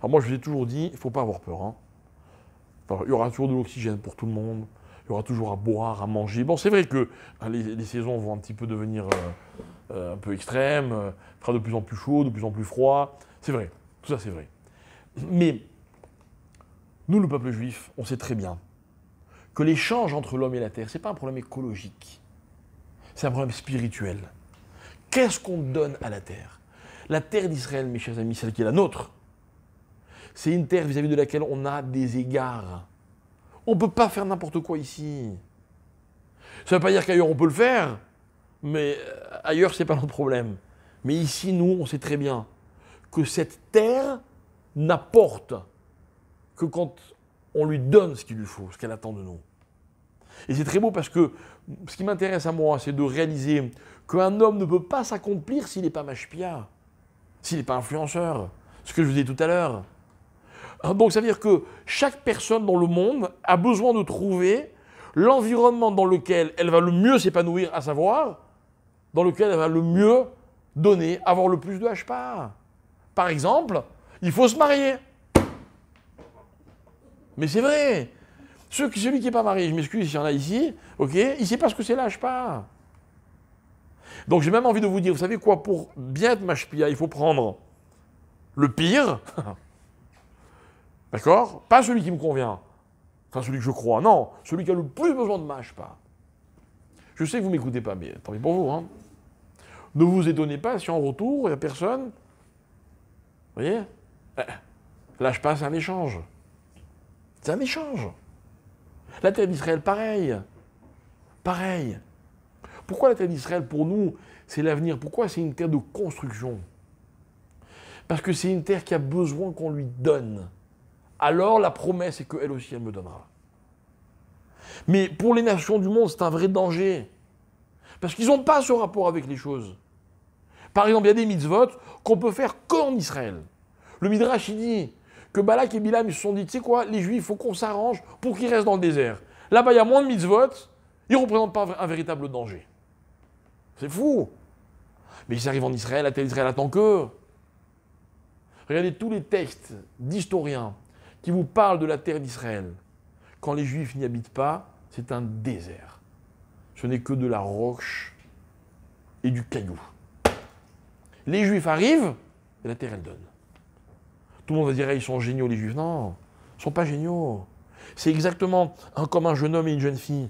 Alors moi, je vous ai toujours dit, il ne faut pas avoir peur. Hein. il y aura toujours de l'oxygène pour tout le monde il y aura toujours à boire, à manger. Bon, c'est vrai que hein, les, saisons vont un petit peu devenir euh, euh, un peu extrêmes, fera euh, de plus en plus chaud, de plus en plus froid. C'est vrai, tout ça c'est vrai. Mais nous, le peuple juif, on sait très bien que l'échange entre l'homme et la terre, ce n'est pas un problème écologique, c'est un problème spirituel. Qu'est-ce qu'on donne à la terre La terre d'Israël, mes chers amis, celle qui est la nôtre, c'est une terre vis à -vis de laquelle on a des égards. On ne peut pas faire n'importe quoi ici. Ça ne veut pas dire qu'ailleurs on peut le faire, mais euh, ailleurs c'est pas notre problème. Mais ici, nous, on sait très bien que cette terre n'apporte que quand on lui donne ce qu'il lui faut, ce qu'elle attend de nous. Et c'est très beau parce que ce qui m'intéresse à moi, c'est de réaliser qu'un homme ne peut pas s'accomplir s'il n'est pas machpia, s'il n'est pas influenceur. Ce que je vous disais tout à l'heure. Hein, donc, ça veut dire que chaque personne dans le monde a besoin de trouver l'environnement dans lequel elle va le mieux s'épanouir, à savoir, dans lequel elle va le mieux donner, avoir le plus de HPA. Par exemple, il faut se marier. Mais c'est vrai. celui qui n'est pas marié, je m'excuse s'il y en a ici, ok, il ne sait pas ce que c'est l'HPA. Donc j'ai même envie de vous dire, vous savez quoi, pour bien être machpia, il faut prendre le pire D'accord Pas celui qui me convient. Enfin, celui que je crois. Non, celui qui a le plus besoin de ma pas. Je sais que vous ne m'écoutez pas, mais tant pis pour vous. Hein. Ne vous étonnez pas si en retour, il n'y a personne. Vous voyez euh, Là, je c'est un échange. C'est un échange. La terre d'Israël, pareil. Pareil. Pourquoi la terre d'Israël, pour nous, c'est l'avenir Pourquoi c'est une terre de construction Parce que c'est une terre qui a besoin qu'on lui donne alors la promesse est qu'elle aussi, elle me donnera. Mais pour les nations du monde, c'est un vrai danger. Parce qu'ils n'ont pas ce rapport avec les choses. Par exemple, il y a des mitzvot qu'on peut faire qu'en Israël. Le Midrash, il dit que Balak et Bilam se sont dit, tu sais quoi, les Juifs, il faut qu'on s'arrange pour qu'ils restent dans le désert. Là-bas, il y a moins de mitzvot, ils ne représentent pas un véritable danger. C'est fou. Mais ils arrivent en Israël, à tel Israël attend qu'eux. Regardez tous les textes d'historiens qui vous parle de la terre d'Israël, quand les Juifs n'y habitent pas, c'est un désert. Ce n'est que de la roche et du caillou. Les Juifs arrivent et la terre, elle donne. Tout le monde va dire, eh, ils sont géniaux les Juifs. Non, ils ne sont pas géniaux. C'est exactement comme un jeune homme et une jeune fille.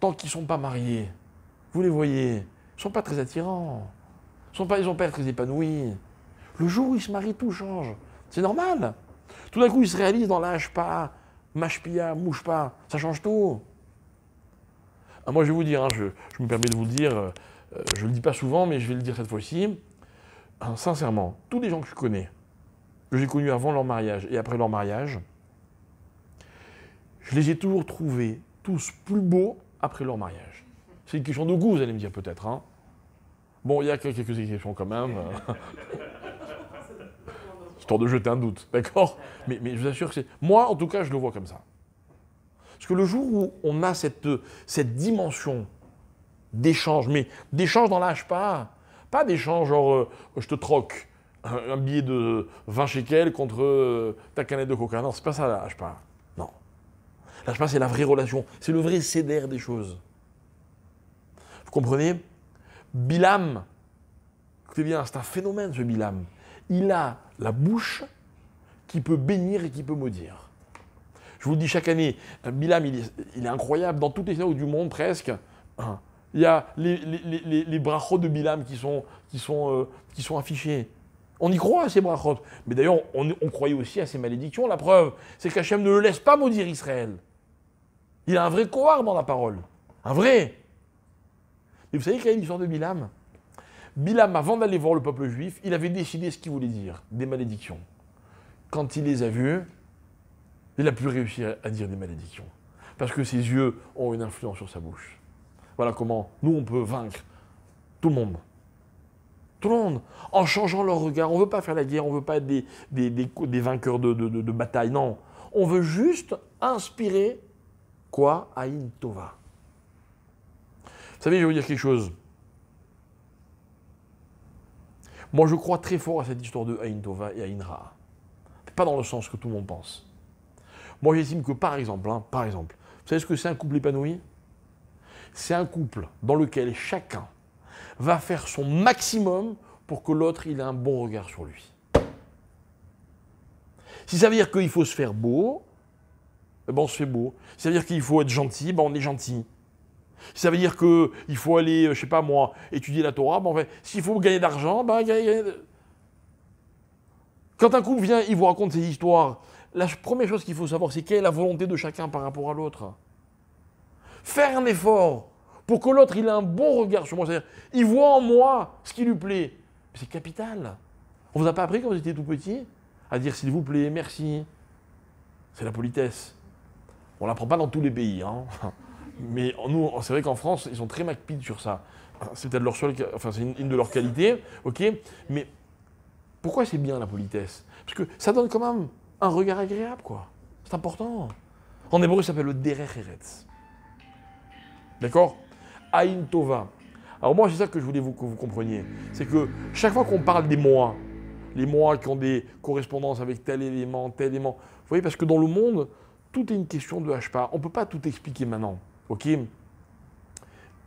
Tant qu'ils ne sont pas mariés, vous les voyez, ils ne sont pas très attirants. Ils n'ont pas, ils ont pas très épanouis. Le jour où ils se marient, tout change. C'est normal. Tout d'un coup, ils se réalisent dans lâche pas, mâche pas, mouche pas. Ça change tout. Ah, moi, je vais vous dire, hein, je, me permets de vous le dire, euh, euh, je ne le dis pas souvent, mais je vais le dire cette fois-ci. Hein, sincèrement, tous les gens que je connais, que j'ai connus avant leur mariage et après leur mariage, je les ai toujours trouvés tous plus beaux après leur mariage. C'est une question de goût, vous allez me dire peut-être. Hein. Bon, il y a quelques exceptions quand même. histoire de jeter un doute, d'accord mais, mais, je vous assure que c'est. Moi, en tout cas, je le vois comme ça. Parce que le jour où on a cette, cette dimension d'échange, mais d'échange dans l'âge pas, pas d'échange genre euh, je te troque un, billet de 20 shekels contre euh, ta canette de coca. Non, c'est pas ça l'âge pas. Non. L'âge pas, c'est la vraie relation, c'est le vrai cédère des choses. Vous comprenez Bilam, écoutez bien, c'est un phénomène ce Bilam. Il a la bouche qui peut bénir et qui peut maudire. Je vous le dis chaque année, Bilam, euh, il est, incroyable dans toutes les du monde presque. Hein. Il y a les, les, de Bilam qui sont, qui sont, euh, qui sont affichés. On y croit à ces brachot. Mais d'ailleurs, on, croyait aussi à ces malédictions. La preuve, c'est qu'Hachem ne le laisse pas maudire Israël. Il a un vrai coeur dans la parole. Un vrai. Et vous savez qu'il y a une histoire de Bilam Bilam, avant d'aller voir le peuple juif, il avait décidé ce qu'il voulait dire, des malédictions. Quand il les a vues, il n'a plus réussi à dire des malédictions. Parce que ses yeux ont une influence sur sa bouche. Voilà comment nous, on peut vaincre tout le monde. Tout le monde. En changeant leur regard. On ne veut pas faire la guerre, on ne veut pas être des, des, des, vainqueurs de, de, de, de, bataille. Non. On veut juste inspirer quoi Aïn Tova. Vous savez, je vais vous dire quelque chose. Moi, je crois très fort à cette histoire de Aïn Tova et Aïn Ra. Pas dans le sens que tout le monde pense. Moi, j'estime que, par exemple, hein, par exemple, vous savez ce que c'est un couple épanoui C'est un couple dans lequel chacun va faire son maximum pour que l'autre ait un bon regard sur lui. Si ça veut dire qu'il faut se faire beau, eh ben, on se fait beau. Si ça veut dire qu'il faut être gentil, ben on est gentil ça veut dire qu'il faut aller, euh, je sais pas moi, étudier la Torah, bon en fait, s'il faut gagner d'argent, ben, gagner... Quand un couple vient, il vous raconte ses histoires, la première chose qu'il faut savoir, c'est quelle est la volonté de chacun par rapport à l'autre. Faire un effort pour que l'autre il ait un bon regard sur moi, c'est-à-dire il voit en moi ce qui lui plaît. C'est capital. On vous a pas appris quand vous étiez tout petit à dire s'il vous plaît, merci. C'est la politesse. On l'apprend pas dans tous les pays. Hein. Mais nous, c'est vrai qu'en France, ils sont très MacPid sur ça. C'est peut-être leur enfin, c'est une, de leurs qualités, ok. Mais pourquoi c'est bien la politesse Parce que ça donne quand même un regard agréable, quoi. C'est important. En hébreu, ça s'appelle le derer Heretz. D'accord Aïn Tova. Alors moi, c'est ça que je voulais vous, que vous compreniez. C'est que chaque fois qu'on parle des mois, les mois qui ont des correspondances avec tel élément, tel élément, vous voyez, parce que dans le monde, tout est une question de HPA. On ne peut pas tout expliquer maintenant. Ok Mais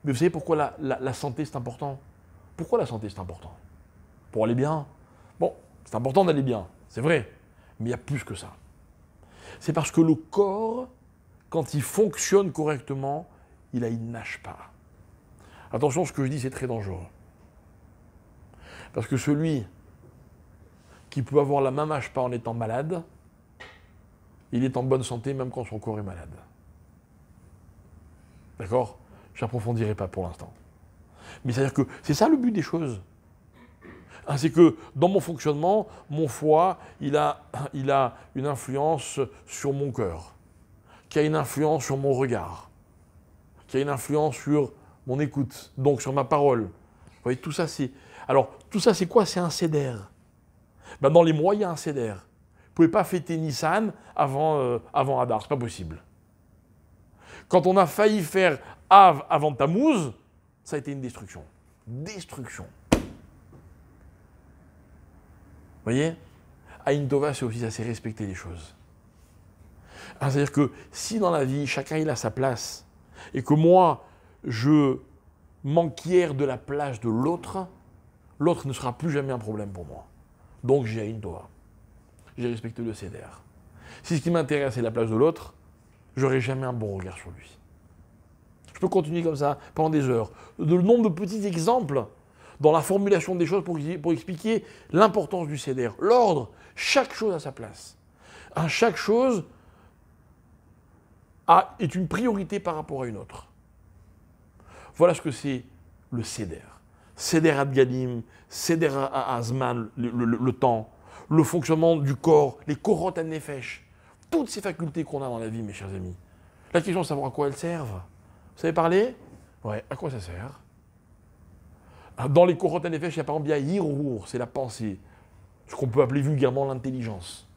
vous savez pourquoi la, santé c'est important Pourquoi la santé c'est important Pour aller bien. Bon, c'est important d'aller bien, c'est vrai. Mais il y a plus que ça. C'est parce que le corps, quand il fonctionne correctement, il a une nage pas. Attention, ce que je dis, c'est très dangereux. Parce que celui qui peut avoir la même pas en étant malade, il est en bonne santé même quand son corps est malade. D'accord J'approfondirai pas pour l'instant. Mais c'est-à-dire que c'est ça le but des choses. Hein, c'est que dans mon fonctionnement, mon foi, il a, il a une influence sur mon cœur, qui a une influence sur mon regard, qui a une influence sur mon écoute, donc sur ma parole. Vous voyez, tout ça, c'est. Alors, tout ça, c'est quoi C'est un CDR. Ben, dans les mois, il y a un CDR. Vous ne pouvez pas fêter Nissan avant, Hadar, euh, avant n'est pas possible. Quand on a failli faire Av avant Tammuz, ça a été une destruction. Destruction. Vous voyez Aïn Tova, c'est aussi ça, c'est respecter les choses. Ah, c'est-à-dire que si dans la vie, chacun il a sa place, et que moi, je m'enquière de la place de l'autre, l'autre ne sera plus jamais un problème pour moi. Donc j'ai Aïn Tova. J'ai respecté le CDR. Si ce qui m'intéresse c'est la place de l'autre, j'aurai jamais un bon regard sur lui. Je peux continuer comme ça pendant des heures. De, le nombre de petits exemples dans la formulation des choses pour, expliquer l'importance du CDR. L'ordre, chaque chose à sa place. chaque chose est une priorité par rapport à une autre. Voilà ce que c'est le CDR. CDR ad Gadim, CDR à Azman, le, temps, le fonctionnement du corps, les corotes à Nefesh toutes ces facultés qu'on a dans la vie, mes chers amis. La question, de savoir à quoi elles servent. Vous savez parler Ouais, à quoi ça sert ah, Dans les courants des il y a par exemple, il c'est la pensée, ce qu'on peut appeler vulgairement l'intelligence.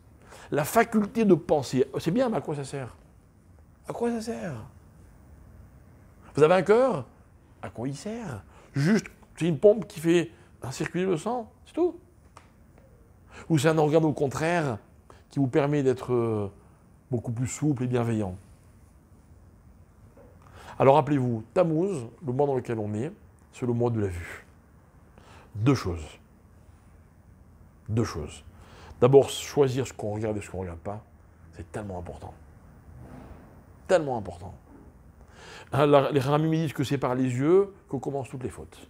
La faculté de penser, euh, c'est bien, mais à quoi ça sert À quoi ça sert Vous avez un cœur À quoi il sert Juste, c'est une pompe qui fait un circuit le sang, c'est tout. Ou c'est un organe au contraire qui vous permet d'être euh, beaucoup plus souple et bienveillant. Alors rappelez-vous, Tammuz, le mois dans lequel on est, c'est le mois de la vue. Deux choses. Deux choses. D'abord, choisir ce qu'on regarde et ce qu'on ne regarde pas, c'est tellement important. Tellement important. Hein, les me disent que c'est par les yeux que commencent toutes les fautes.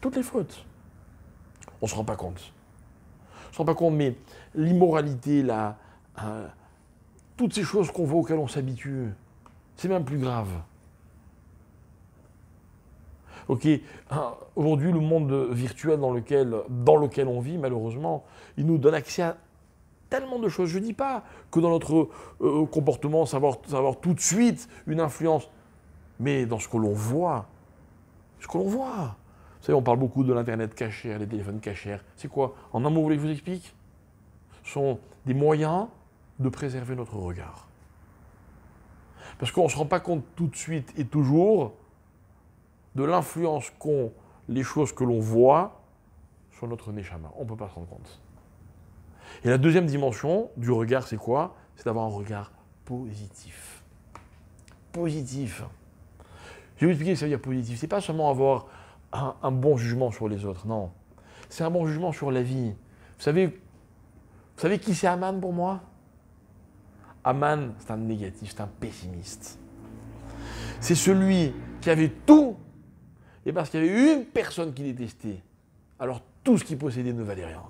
Toutes les fautes. On ne se rend pas compte. On ne se rend pas compte, mais l'immoralité, la hein, toutes ces choses qu'on voit auxquelles on s'habitue. C'est même plus grave. Ok, hein, aujourd'hui le monde virtuel dans lequel, dans lequel on vit, malheureusement, il nous donne accès à tellement de choses. Je ne dis pas que dans notre euh, comportement, comportement, savoir, avoir tout de suite une influence, mais dans ce que l'on voit, ce que l'on voit. Vous savez, on parle beaucoup de l'Internet caché, des téléphones cachés. C'est quoi En un mot, vous voulez que je vous explique Ce sont des moyens de préserver notre regard. Parce qu'on ne se rend pas compte tout de suite et toujours de l'influence qu'ont les choses que l'on voit sur notre néchama. On ne peut pas se rendre compte. Et la deuxième dimension du regard, c'est quoi C'est d'avoir un regard positif. Positif. Je vais vous expliquer ce que ça veut dire positif. C'est pas seulement avoir un, bon jugement sur les autres, non. C'est un bon jugement sur la vie. Vous savez, vous savez qui c'est Aman pour moi Aman, c'est un négatif, c'est un pessimiste. C'est celui qui avait tout, et parce qu'il y avait une personne qui détestait, alors tout ce qu'il possédait ne valait rien.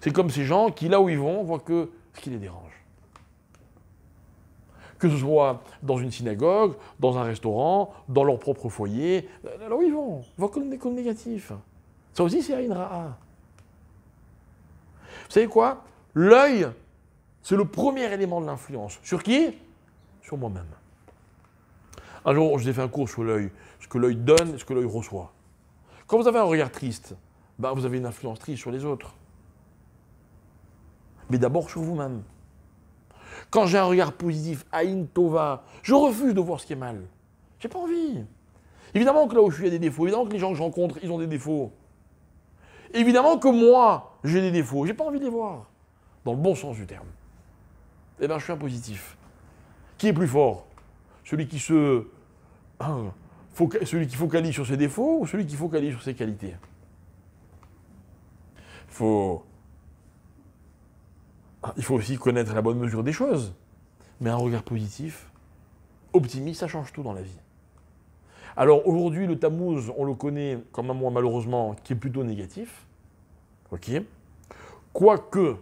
C'est comme ces gens qui, là où ils vont, voient que ce qui les dérange que ce soit dans une synagogue, dans un restaurant, dans leur propre foyer. Alors euh, ils vont, ils voient que comme négatif. Ça aussi, c'est Aïn Ra'a. Vous savez quoi L'œil c'est le premier élément de l'influence. Sur qui Sur moi-même. Un jour, je vous ai fait un cours sur l'œil, ce que l'œil donne et ce que l'œil reçoit. Quand vous avez un regard triste, bah, vous avez une influence triste sur les autres. Mais d'abord sur vous-même. Quand j'ai un regard positif, Aïn Tova, je refuse de voir ce qui est mal. J'ai pas envie. Évidemment que là où je suis, il y a des défauts. Évidemment que les gens que je rencontre, ils ont des défauts. Évidemment que moi, j'ai des défauts. J'ai pas envie de les voir. Dans le bon sens du terme eh bien, je suis un positif. Qui est plus fort Celui qui se. celui qui focalise sur ses défauts ou celui qui focalise sur ses qualités faut... Ah, il faut aussi connaître la bonne mesure des choses. Mais un regard positif, optimiste, ça change tout dans la vie. Alors aujourd'hui, le tamouz, on le connaît comme un mot, malheureusement qui est plutôt négatif. Ok Quoique,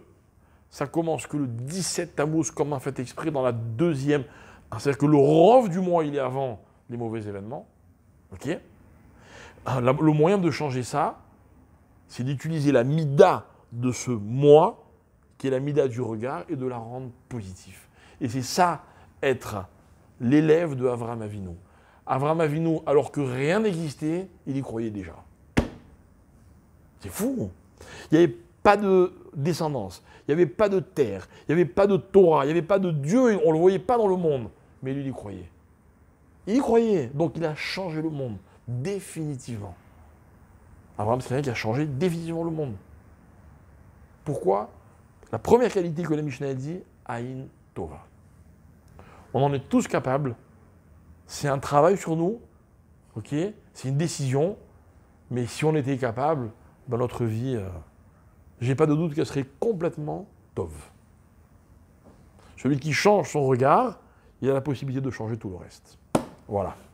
ça commence que le 17 Tammuz, comme un fait exprès, dans la deuxième. Ah, c'est-à-dire que le rov du mois, il est avant les mauvais événements. OK ah, Le moyen de changer ça, c'est d'utiliser la mida de ce mois, qui est la mida du regard, et de la rendre positive. Et c'est ça, être l'élève de Avram Avinu. Avram Avinu, alors que rien n'existait, il y croyait déjà. C'est fou. Il n'y avait pas de descendance. Il n'y avait pas de terre, il n'y avait pas de Torah, il n'y avait pas de Dieu, on ne le voyait pas dans le monde. Mais lui, il y croyait. Il y croyait, donc il a changé le monde, définitivement. Abraham, c'est qui a changé définitivement le monde. Pourquoi La première qualité que la Mishnah dit, Aïn Torah. On en est tous capables. C'est un travail sur nous, ok C'est une décision. Mais si on était capable, dans ben, notre vie. Euh, j'ai pas de doute qu'elle serait complètement tove. Celui qui change son regard, il a la possibilité de changer tout le reste. Voilà.